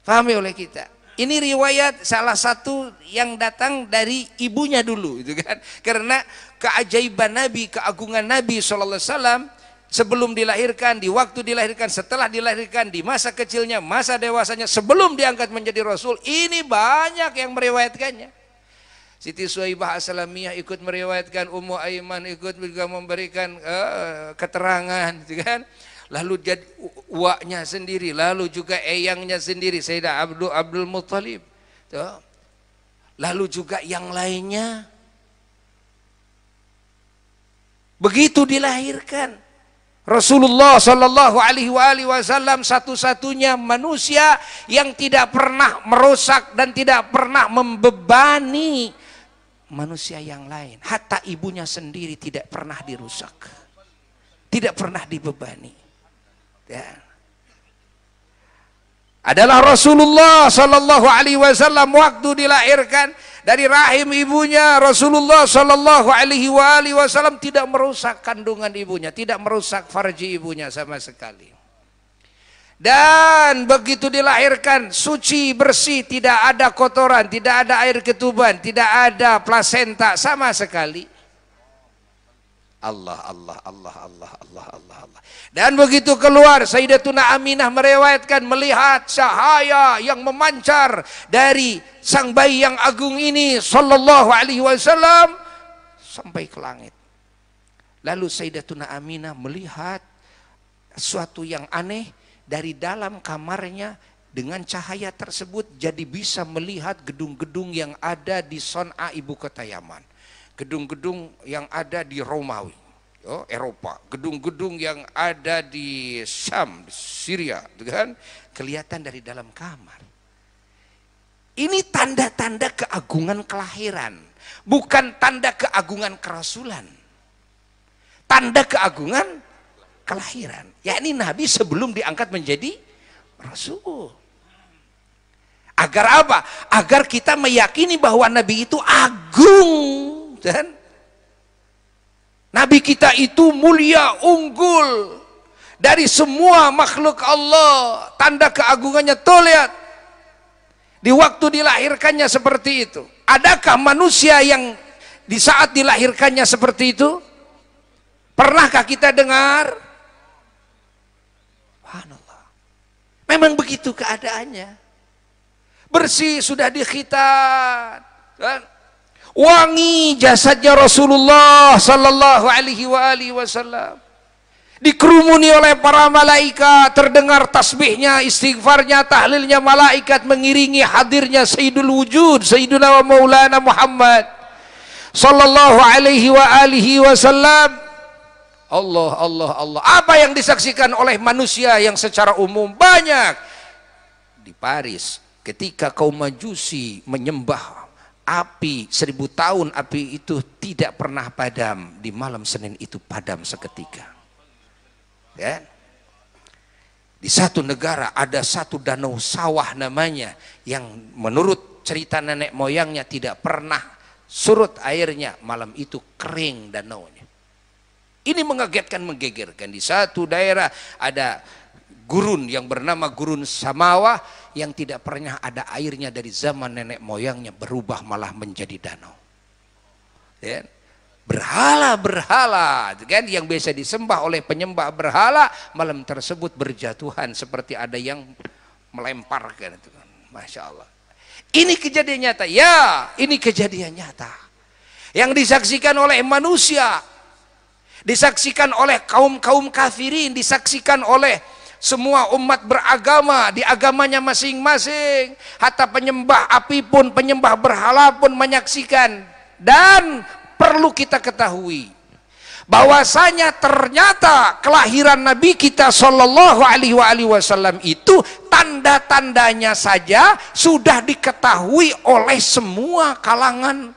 Fahami oleh kita. Ini riwayat salah satu yang datang dari ibunya dulu itu kan. Karena keajaiban Nabi, keagungan Nabi sallallahu alaihi wasallam sebelum dilahirkan, di waktu dilahirkan, setelah dilahirkan, di masa kecilnya, masa dewasanya, sebelum diangkat menjadi rasul, ini banyak yang meriwayatkannya. Siti Suhaibah Asalamiyah ikut meriwayatkan, Ummu Aiman ikut juga memberikan uh, keterangan, gitu kan? lalu jadi uaknya sendiri, lalu juga eyangnya sendiri, Sayyidah Abdul Abdul Muttalib. Tuh. Lalu juga yang lainnya. Begitu dilahirkan. Rasulullah Shallallahu Alaihi Wasallam satu-satunya manusia yang tidak pernah merusak dan tidak pernah membebani manusia yang lain. Hatta ibunya sendiri tidak pernah dirusak. Tidak pernah dibebani. Ya. Adalah Rasulullah Sallallahu Alaihi Wasallam waktu dilahirkan dari rahim ibunya Rasulullah Sallallahu Alaihi Wasallam tidak merusak kandungan ibunya, tidak merusak farji ibunya sama sekali. Dan begitu dilahirkan suci bersih, tidak ada kotoran, tidak ada air ketuban, tidak ada plasenta sama sekali Allah, Allah, Allah, Allah, Allah, Allah, Allah. Dan begitu keluar, Sayyidatuna Aminah merewetkan melihat cahaya yang memancar dari sang bayi yang agung ini, Sallallahu Alaihi Wasallam, sampai ke langit. Lalu Sayyidatuna Aminah melihat suatu yang aneh dari dalam kamarnya dengan cahaya tersebut jadi bisa melihat gedung-gedung yang ada di Son'a ibu kota Yaman gedung-gedung yang ada di Romawi, oh, Eropa, gedung-gedung yang ada di Sam, Syria, gitu kan? Kelihatan dari dalam kamar. Ini tanda-tanda keagungan kelahiran, bukan tanda keagungan kerasulan. Tanda keagungan kelahiran, yakni Nabi sebelum diangkat menjadi rasul. Agar apa? Agar kita meyakini bahwa Nabi itu agung dan Nabi kita itu mulia, unggul dari semua makhluk Allah. Tanda keagungannya tuh lihat. Di waktu dilahirkannya seperti itu. Adakah manusia yang di saat dilahirkannya seperti itu? Pernahkah kita dengar? Allah. Memang begitu keadaannya. Bersih sudah dikhitan. Kan? wangi jasadnya Rasulullah sallallahu alaihi wa alihi wasallam dikerumuni oleh para malaikat terdengar tasbihnya istighfarnya tahlilnya malaikat mengiringi hadirnya sayyidul wujud sayyiduna wa maulana Muhammad
sallallahu alaihi wa alihi
wasallam Allah Allah Allah apa yang disaksikan oleh manusia yang secara umum banyak di Paris ketika kaum majusi menyembah api seribu tahun api itu tidak pernah padam di malam Senin itu padam seketika ya di satu negara ada satu danau sawah namanya yang menurut cerita nenek moyangnya tidak pernah surut airnya malam itu kering danau ini mengagetkan menggegerkan di satu daerah ada gurun yang bernama gurun Samawa yang tidak pernah ada airnya dari zaman nenek moyangnya berubah malah menjadi danau. Ya. Berhala-berhala gitu kan yang biasa disembah oleh penyembah berhala malam tersebut berjatuhan seperti ada yang melemparkan itu kan. Masya Allah. Ini kejadian nyata. Ya, ini kejadian nyata. Yang disaksikan oleh manusia. Disaksikan oleh kaum-kaum kafirin. Disaksikan oleh semua umat beragama di agamanya masing-masing. Hatta penyembah api pun, penyembah berhala pun menyaksikan. Dan perlu kita ketahui bahwasanya ternyata kelahiran Nabi kita Shallallahu Alaihi Wasallam itu tanda-tandanya saja sudah diketahui oleh semua kalangan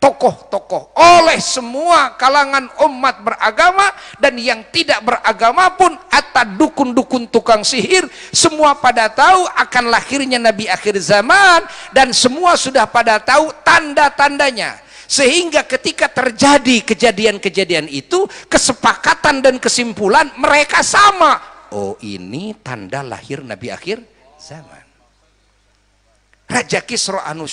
tokoh-tokoh oleh semua kalangan umat beragama dan yang tidak beragama pun atau dukun-dukun tukang sihir semua pada tahu akan lahirnya nabi akhir zaman dan semua sudah pada tahu tanda-tandanya sehingga ketika terjadi kejadian-kejadian itu kesepakatan dan kesimpulan mereka sama oh ini tanda lahir nabi akhir zaman Raja Kisro Anu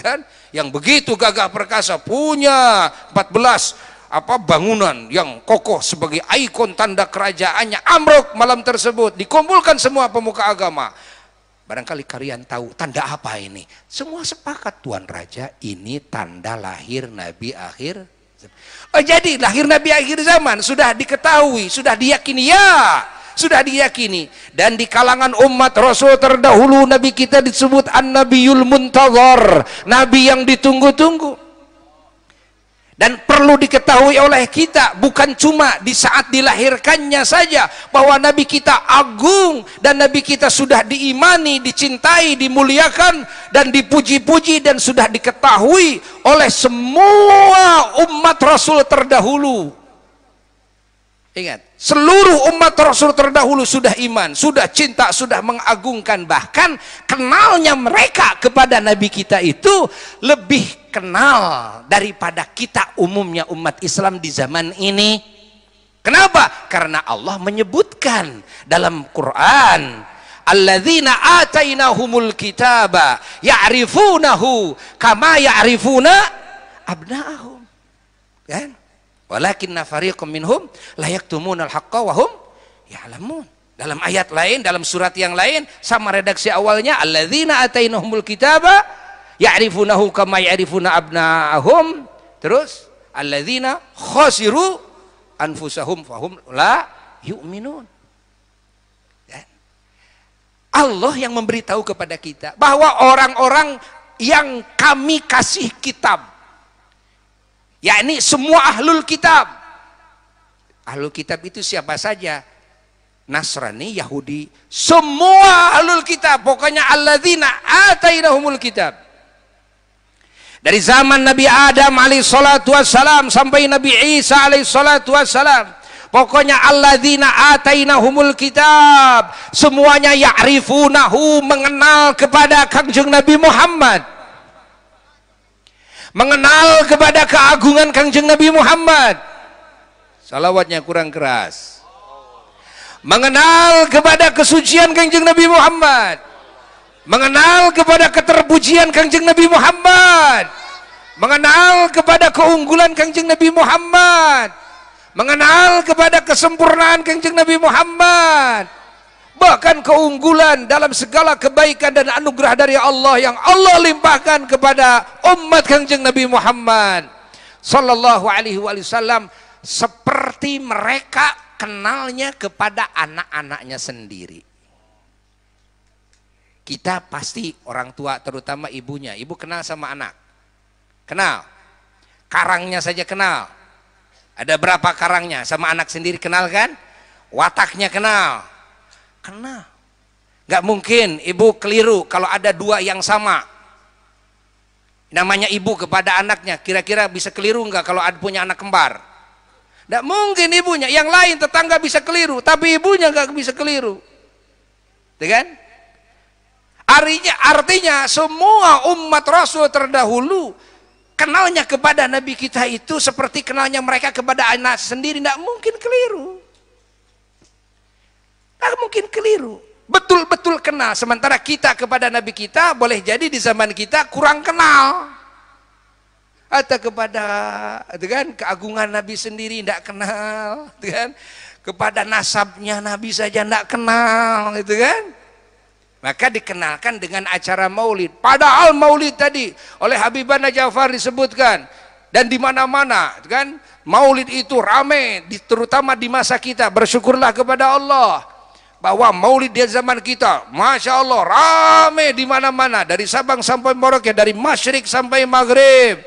kan yang begitu gagah perkasa punya 14 apa bangunan yang kokoh sebagai ikon tanda kerajaannya amruk malam tersebut dikumpulkan semua pemuka agama barangkali kalian tahu tanda apa ini semua sepakat tuan raja ini tanda lahir nabi akhir oh, jadi lahir nabi akhir zaman sudah diketahui sudah diyakini ya sudah diyakini dan di kalangan umat Rasul terdahulu Nabi kita disebut an nabiul Muntazar Nabi yang ditunggu-tunggu dan perlu diketahui oleh kita bukan cuma di saat dilahirkannya saja bahwa Nabi kita agung dan Nabi kita sudah diimani, dicintai, dimuliakan dan dipuji-puji dan sudah diketahui oleh semua umat Rasul terdahulu. Ingat, Seluruh umat Rasul terdahulu sudah iman, sudah cinta, sudah mengagungkan. Bahkan kenalnya mereka kepada Nabi kita itu lebih kenal daripada kita umumnya umat Islam di zaman ini. Kenapa? Karena Allah menyebutkan dalam Quran alladzina atainahumul kitaba ya'rifunahu kama ya'rifuna abna'ahum. Kan? Walakinna fariqum minhum layak yaktumuna al-haqqa wahum hum ya'lamun. Dalam ayat lain, dalam surat yang lain sama redaksi awalnya alladzina atainahumul kitaba ya'rifunahu kama ya'rifuna abna'ahum. Terus alladzina khasiru anfusahum fahum la yu'minun. Ya. Allah yang memberitahu kepada kita bahwa orang-orang yang kami kasih kitab yakni semua ahlul kitab ahlul kitab itu siapa saja Nasrani, Yahudi, semua ahlul kitab, pokoknya alladzina atainahumul kitab. Dari zaman Nabi Adam alaihissalam salatu wassalam sampai Nabi Isa alaihissalam, salatu wassalam, Pokoknya alladzina atainahumul kitab. Semuanya ya'rifunahu mengenal kepada Kanjeng Nabi Muhammad mengenal kepada keagungan kangjeng Nabi Muhammad salawatnya kurang keras mengenal kepada kesucian kangjeng Nabi Muhammad mengenal kepada keterpujian kangjeng Nabi Muhammad mengenal kepada keunggulan kangjeng Nabi Muhammad mengenal kepada kesempurnaan kangjeng Nabi Muhammad bahkan keunggulan dalam segala kebaikan dan anugerah dari Allah yang Allah limpahkan kepada umat Kanjeng Nabi Muhammad sallallahu alaihi wasallam seperti mereka kenalnya kepada anak-anaknya sendiri. Kita pasti orang tua terutama ibunya, ibu kenal sama anak. Kenal. Karangnya saja kenal. Ada berapa karangnya sama anak sendiri kenal kan? Wataknya kenal kena. nggak mungkin ibu keliru kalau ada dua yang sama. Namanya ibu kepada anaknya, kira-kira bisa keliru nggak kalau ada punya anak kembar? Nggak mungkin ibunya, yang lain tetangga bisa keliru, tapi ibunya nggak bisa keliru. Ya kan? Artinya, artinya semua umat Rasul terdahulu kenalnya kepada Nabi kita itu seperti kenalnya mereka kepada anak sendiri, tidak mungkin keliru. Tak mungkin keliru betul-betul kenal sementara kita kepada nabi kita boleh jadi di zaman kita kurang kenal atau kepada dengan keagungan nabi sendiri tidak kenal dengan kepada nasabnya nabi saja tidak kenal gitu kan maka dikenalkan dengan acara maulid padahal maulid tadi oleh Habibana Jafar disebutkan dan di mana-mana kan maulid itu ramai, terutama di masa kita bersyukurlah kepada Allah bahwa maulid di zaman kita, Masya Allah, rame di mana-mana, dari Sabang sampai Merauke, dari Masyrik sampai Maghrib.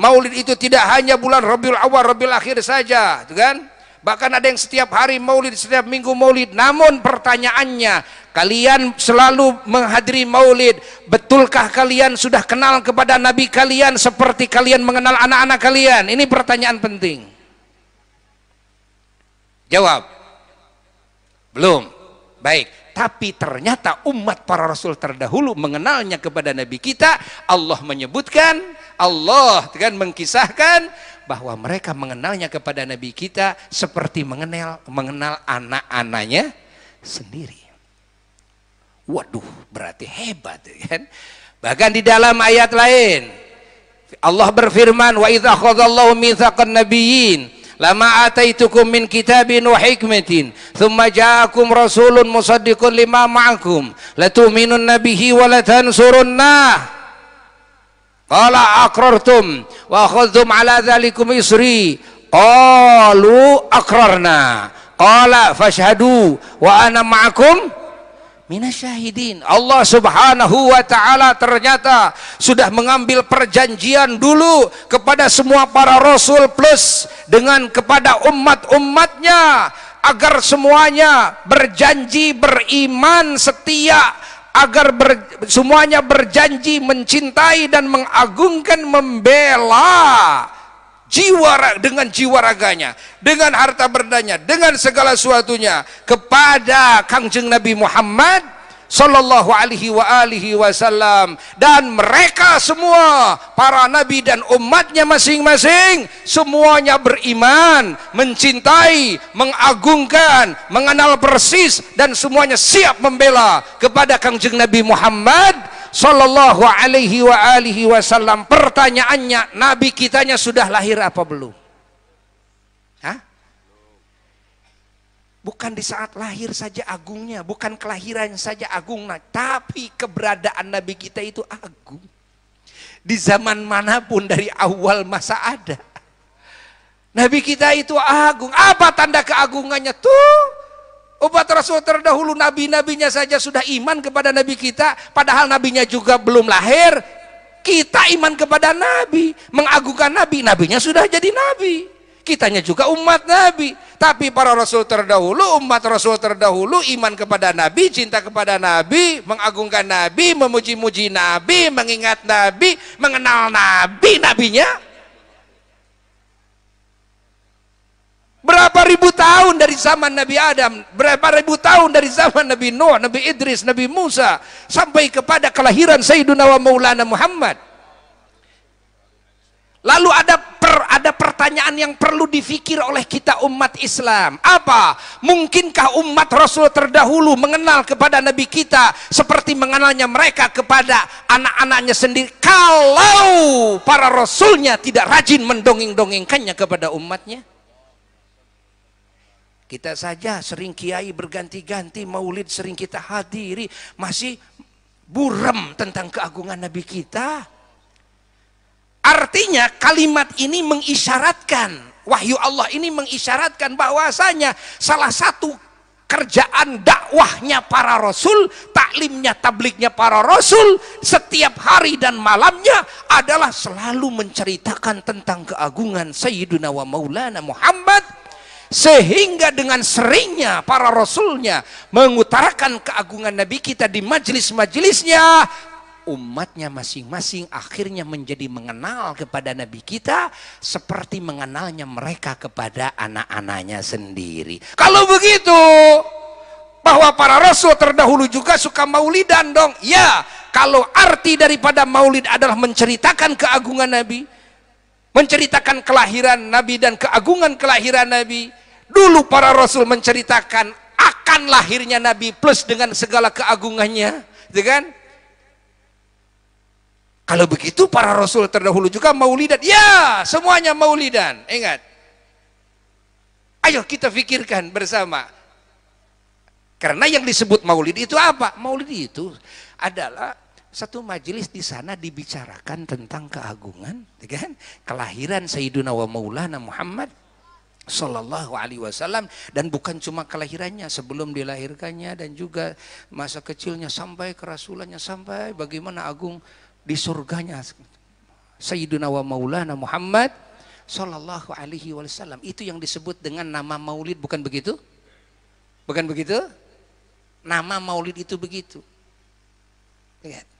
Maulid itu tidak hanya bulan Rabiul Awal, Rabiul Akhir saja, gitu kan? Bahkan ada yang setiap hari maulid, setiap minggu maulid. Namun pertanyaannya, kalian selalu menghadiri maulid. Betulkah kalian sudah kenal kepada Nabi kalian seperti kalian mengenal anak-anak kalian? Ini pertanyaan penting. Jawab. Belum baik. Tapi ternyata umat para rasul terdahulu mengenalnya kepada Nabi kita. Allah menyebutkan, Allah kan mengkisahkan bahwa mereka mengenalnya kepada Nabi kita seperti mengenal mengenal anak-anaknya sendiri. Waduh, berarti hebat kan? Bahkan di dalam ayat lain Allah berfirman wa idza akhadallahu mitsaqan nabiyyin لما آتيتكم من كتاب وحكمة ثم جاءكم رسول مصدق لما معكم لتؤمنن به ولتنصرنه قال أقررتم وأخذتم على ذلكم إصري قالوا أقررنا قال فاشهدوا وأنا معكم minasyahidin. Allah Subhanahu wa taala ternyata sudah mengambil perjanjian dulu kepada semua para rasul plus dengan kepada umat-umatnya agar semuanya berjanji beriman setia agar ber, semuanya berjanji mencintai dan mengagungkan membela jiwa dengan jiwa raganya, dengan harta berdanya, dengan segala sesuatunya kepada Kangjeng Nabi Muhammad sallallahu alaihi wa alihi wasallam dan mereka semua para nabi dan umatnya masing-masing semuanya beriman, mencintai, mengagungkan, mengenal persis dan semuanya siap membela kepada Kangjeng Nabi Muhammad Sallallahu alaihi wa alihi wasallam Pertanyaannya Nabi kitanya sudah lahir apa belum? Hah? Bukan di saat lahir saja agungnya Bukan kelahiran saja agungnya Tapi keberadaan Nabi kita itu agung Di zaman manapun dari awal masa ada Nabi kita itu agung Apa tanda keagungannya? Tuh Obat Rasul terdahulu nabi-nabinya saja sudah iman kepada nabi kita, padahal nabinya juga belum lahir. Kita iman kepada nabi, mengagungkan nabi, nabinya sudah jadi nabi. Kitanya juga umat nabi, tapi para rasul terdahulu, umat rasul terdahulu iman kepada nabi, cinta kepada nabi, mengagungkan nabi, memuji-muji nabi, mengingat nabi, mengenal nabi, nabinya Berapa ribu tahun dari zaman Nabi Adam, berapa ribu tahun dari zaman Nabi Nuh, Nabi Idris, Nabi Musa, sampai kepada kelahiran Sayyiduna wa Maulana Muhammad. Lalu ada per, ada pertanyaan yang perlu difikir oleh kita umat Islam. Apa? Mungkinkah umat Rasul terdahulu mengenal kepada Nabi kita seperti mengenalnya mereka kepada anak-anaknya sendiri? Kalau para Rasulnya tidak rajin mendongeng-dongengkannya kepada umatnya? Kita saja sering kiai berganti-ganti, maulid sering kita hadiri, masih buram tentang keagungan Nabi kita. Artinya kalimat ini mengisyaratkan, wahyu Allah ini mengisyaratkan bahwasanya salah satu kerjaan dakwahnya para rasul, taklimnya, tabliknya para rasul, setiap hari dan malamnya adalah selalu menceritakan tentang keagungan Sayyiduna wa Maulana Muhammad sehingga dengan seringnya para rasulnya mengutarakan keagungan Nabi kita di majelis-majelisnya, umatnya masing-masing akhirnya menjadi mengenal kepada Nabi kita seperti mengenalnya mereka kepada anak-anaknya sendiri. Kalau begitu, bahwa para rasul terdahulu juga suka maulidan dong. Ya, kalau arti daripada maulid adalah menceritakan keagungan Nabi, menceritakan kelahiran Nabi dan keagungan kelahiran Nabi. Dulu para rasul menceritakan akan lahirnya Nabi plus dengan segala keagungannya, dengan gitu Kalau begitu para rasul terdahulu juga maulidan. Ya, semuanya maulidan. Ingat. Ayo kita pikirkan bersama. Karena yang disebut maulid itu apa? Maulid itu adalah satu majelis di sana dibicarakan tentang keagungan, ya kan? Kelahiran Sayyiduna wa Maulana Muhammad Sallallahu Alaihi Wasallam dan bukan cuma kelahirannya sebelum dilahirkannya dan juga masa kecilnya sampai kerasulannya sampai bagaimana agung di surganya Sayyiduna wa Maulana Muhammad Sallallahu Alaihi Wasallam itu yang disebut dengan nama Maulid bukan begitu? Bukan begitu? Nama Maulid itu begitu. Lihat. Ya.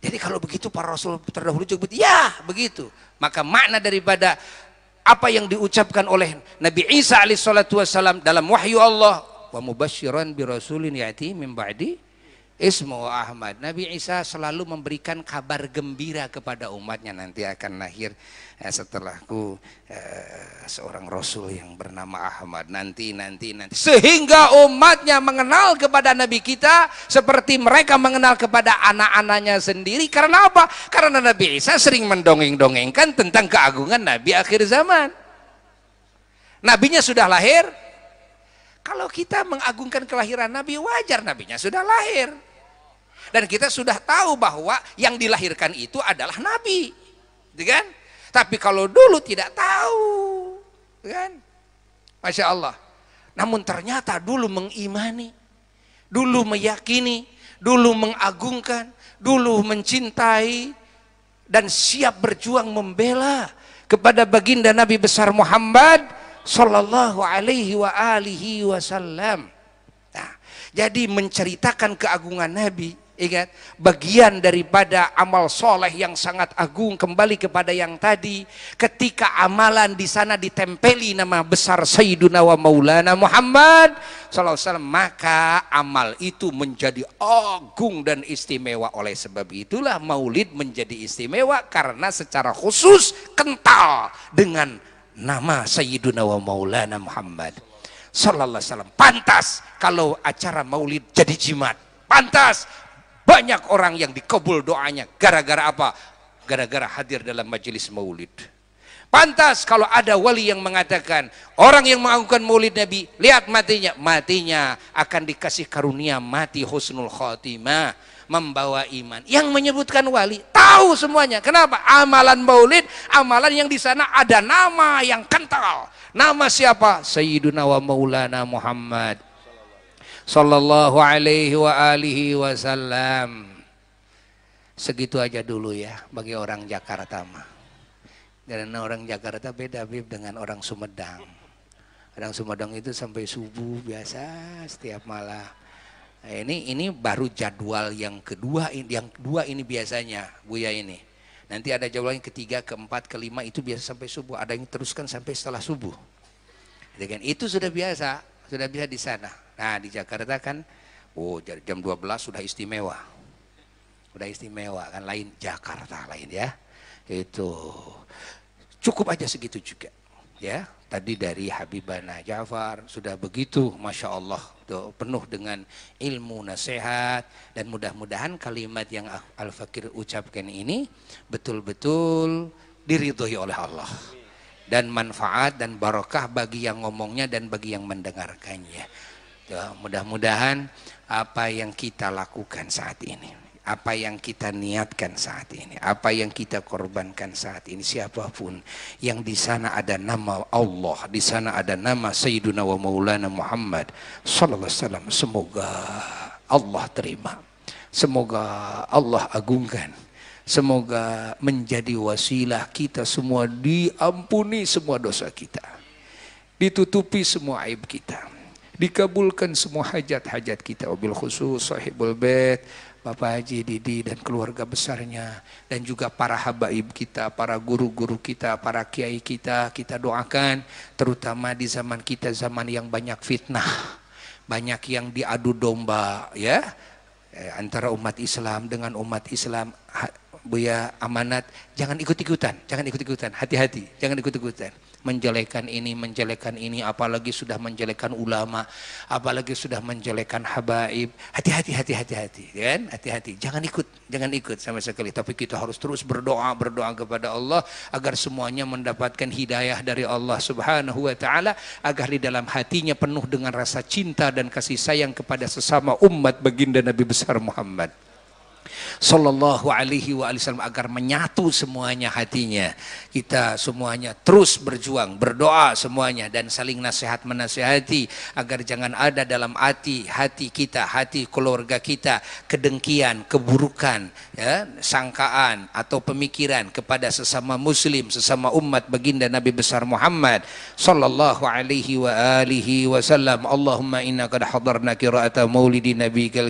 Jadi kalau begitu para rasul terdahulu juga ya begitu. Maka makna daripada apa yang diucapkan oleh Nabi Isa alaihissalatu wassalam dalam wahyu Allah wa mubasyiran bi rasulin ya'ti min ba'di Ismu Ahmad. Nabi Isa selalu memberikan kabar gembira kepada umatnya nanti akan lahir eh, setelahku eh, seorang rasul yang bernama Ahmad. Nanti nanti nanti sehingga umatnya mengenal kepada nabi kita seperti mereka mengenal kepada anak-anaknya sendiri. Karena apa? Karena Nabi Isa sering mendongeng-dongengkan tentang keagungan nabi akhir zaman. Nabinya sudah lahir, kalau kita mengagungkan kelahiran Nabi, wajar Nabinya sudah lahir dan kita sudah tahu bahwa yang dilahirkan itu adalah nabi gitu kan tapi kalau dulu tidak tahu gitu kan Masya Allah namun ternyata dulu mengimani dulu meyakini dulu mengagungkan dulu mencintai dan siap berjuang membela kepada baginda Nabi besar Muhammad sallallahu alaihi wa alihi wasallam. Nah, jadi menceritakan keagungan Nabi Ingat, bagian daripada amal soleh yang sangat agung kembali kepada yang tadi. Ketika amalan di sana ditempeli nama besar Sayyiduna wa Maulana Muhammad SAW, maka amal itu menjadi agung dan istimewa. Oleh sebab itulah maulid menjadi istimewa karena secara khusus kental dengan nama Sayyiduna wa Maulana Muhammad Sallallahu Pantas kalau acara maulid jadi jimat. Pantas banyak orang yang dikabul doanya. Gara-gara apa? Gara-gara hadir dalam majelis maulid. Pantas kalau ada wali yang mengatakan, orang yang melakukan maulid Nabi, lihat matinya. Matinya akan dikasih karunia mati husnul khotimah. Membawa iman. Yang menyebutkan wali, tahu semuanya. Kenapa? Amalan maulid, amalan yang di sana ada nama yang kental. Nama siapa? Sayyiduna wa maulana Muhammad sallallahu alaihi wa alihi wasallam. Segitu aja dulu ya bagi orang Jakarta mah. Karena orang Jakarta beda Bib dengan orang Sumedang. Orang Sumedang itu sampai subuh biasa setiap malam. Nah, ini ini baru jadwal yang kedua yang kedua ini biasanya Buya ini. Nanti ada jadwal yang ketiga, keempat, kelima itu biasa sampai subuh. Ada yang teruskan sampai setelah subuh. Gitu kan? Itu sudah biasa sudah bisa di sana. Nah, di Jakarta kan oh jam 12 sudah istimewa. Sudah istimewa kan lain Jakarta lain ya. Itu cukup aja segitu juga. Ya, tadi dari Habibana Jafar sudah begitu Masya Allah tuh, penuh dengan ilmu nasihat dan mudah-mudahan kalimat yang Al-Fakir ucapkan ini betul-betul diridhoi oleh Allah dan manfaat dan barokah bagi yang ngomongnya dan bagi yang mendengarkannya. mudah-mudahan apa yang kita lakukan saat ini, apa yang kita niatkan saat ini, apa yang kita korbankan saat ini, siapapun yang di sana ada nama Allah, di sana ada nama Sayyiduna wa Maulana Muhammad sallallahu alaihi wasallam. Semoga Allah terima. Semoga Allah agungkan. Semoga menjadi wasilah kita semua diampuni semua dosa kita. Ditutupi semua aib kita. Dikabulkan semua hajat-hajat kita. Wabil khusus sahibul bed Bapak Haji Didi dan keluarga besarnya. Dan juga para habaib kita, para guru-guru kita, para kiai kita. Kita doakan terutama di zaman kita zaman yang banyak fitnah. Banyak yang diadu domba ya eh, antara umat Islam dengan umat Islam Buya amanat, jangan ikut-ikutan, jangan ikut-ikutan, hati-hati, jangan ikut-ikutan. Menjelekan ini, menjelekan ini, apalagi sudah menjelekan ulama, apalagi sudah menjelekan habaib. Hati-hati, hati-hati, hati, ya kan? Hati-hati, jangan ikut, jangan ikut sama sekali. Tapi kita harus terus berdoa, berdoa kepada Allah agar semuanya mendapatkan hidayah dari Allah Subhanahu wa taala, agar di dalam hatinya penuh dengan rasa cinta dan kasih sayang kepada sesama umat baginda Nabi besar Muhammad. Sallallahu alaihi wa sallam agar menyatu semuanya hatinya. Kita semuanya terus berjuang, berdoa semuanya dan saling nasihat menasihati agar jangan ada dalam hati hati kita, hati keluarga kita kedengkian, keburukan, ya, sangkaan atau pemikiran kepada sesama muslim, sesama umat baginda Nabi besar Muhammad sallallahu alaihi wa alihi wasallam. Allahumma inna qad hadarna qira'ata maulidi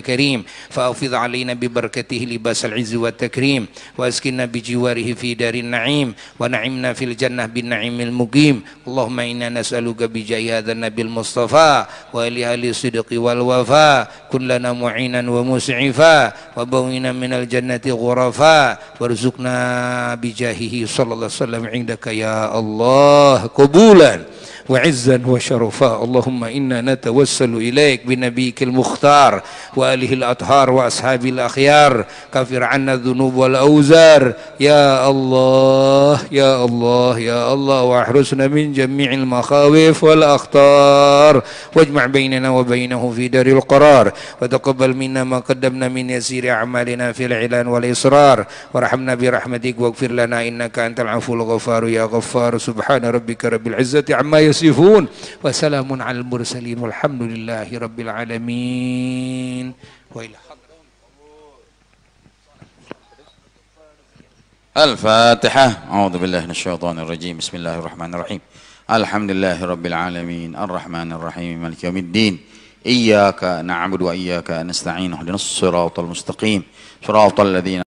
karim fa'afidh alaina bi وبركاته لباس العز والتكريم وأسكننا بجواره في دار النعيم ونعمنا في الجنة بالنعيم المقيم اللهم إنا نسألك بجاه هذا النبي المصطفى وإلى الصدق والوفاء كلنا معينا ومسعفا وبوينا من الجنة غرفا وارزقنا بجاهه صلى الله عليه وسلم عندك يا الله قبولا وعزا وشرفا اللهم إنا نتوسل إليك بنبيك المختار وآله الأطهار وأصحاب الأخيار كفر عنا الذنوب والأوزار يا الله يا الله يا الله واحرسنا من جميع المخاوف والأخطار واجمع بيننا وبينه في دار القرار وتقبل منا ما قدمنا من يسير أعمالنا في الإعلان والإصرار وارحمنا برحمتك واغفر لنا إنك أنت العفو الغفار يا غفار سبحان ربك رب العزة عما يسير يصفون وسلام على المرسلين والحمد لله رب العالمين وإلى الفاتحة أعوذ بالله من الشيطان الرجيم بسم الله الرحمن الرحيم الحمد لله رب العالمين الرحمن الرحيم مالك يوم الدين إياك نعبد وإياك نستعين اهدنا الصراط المستقيم صراط الذين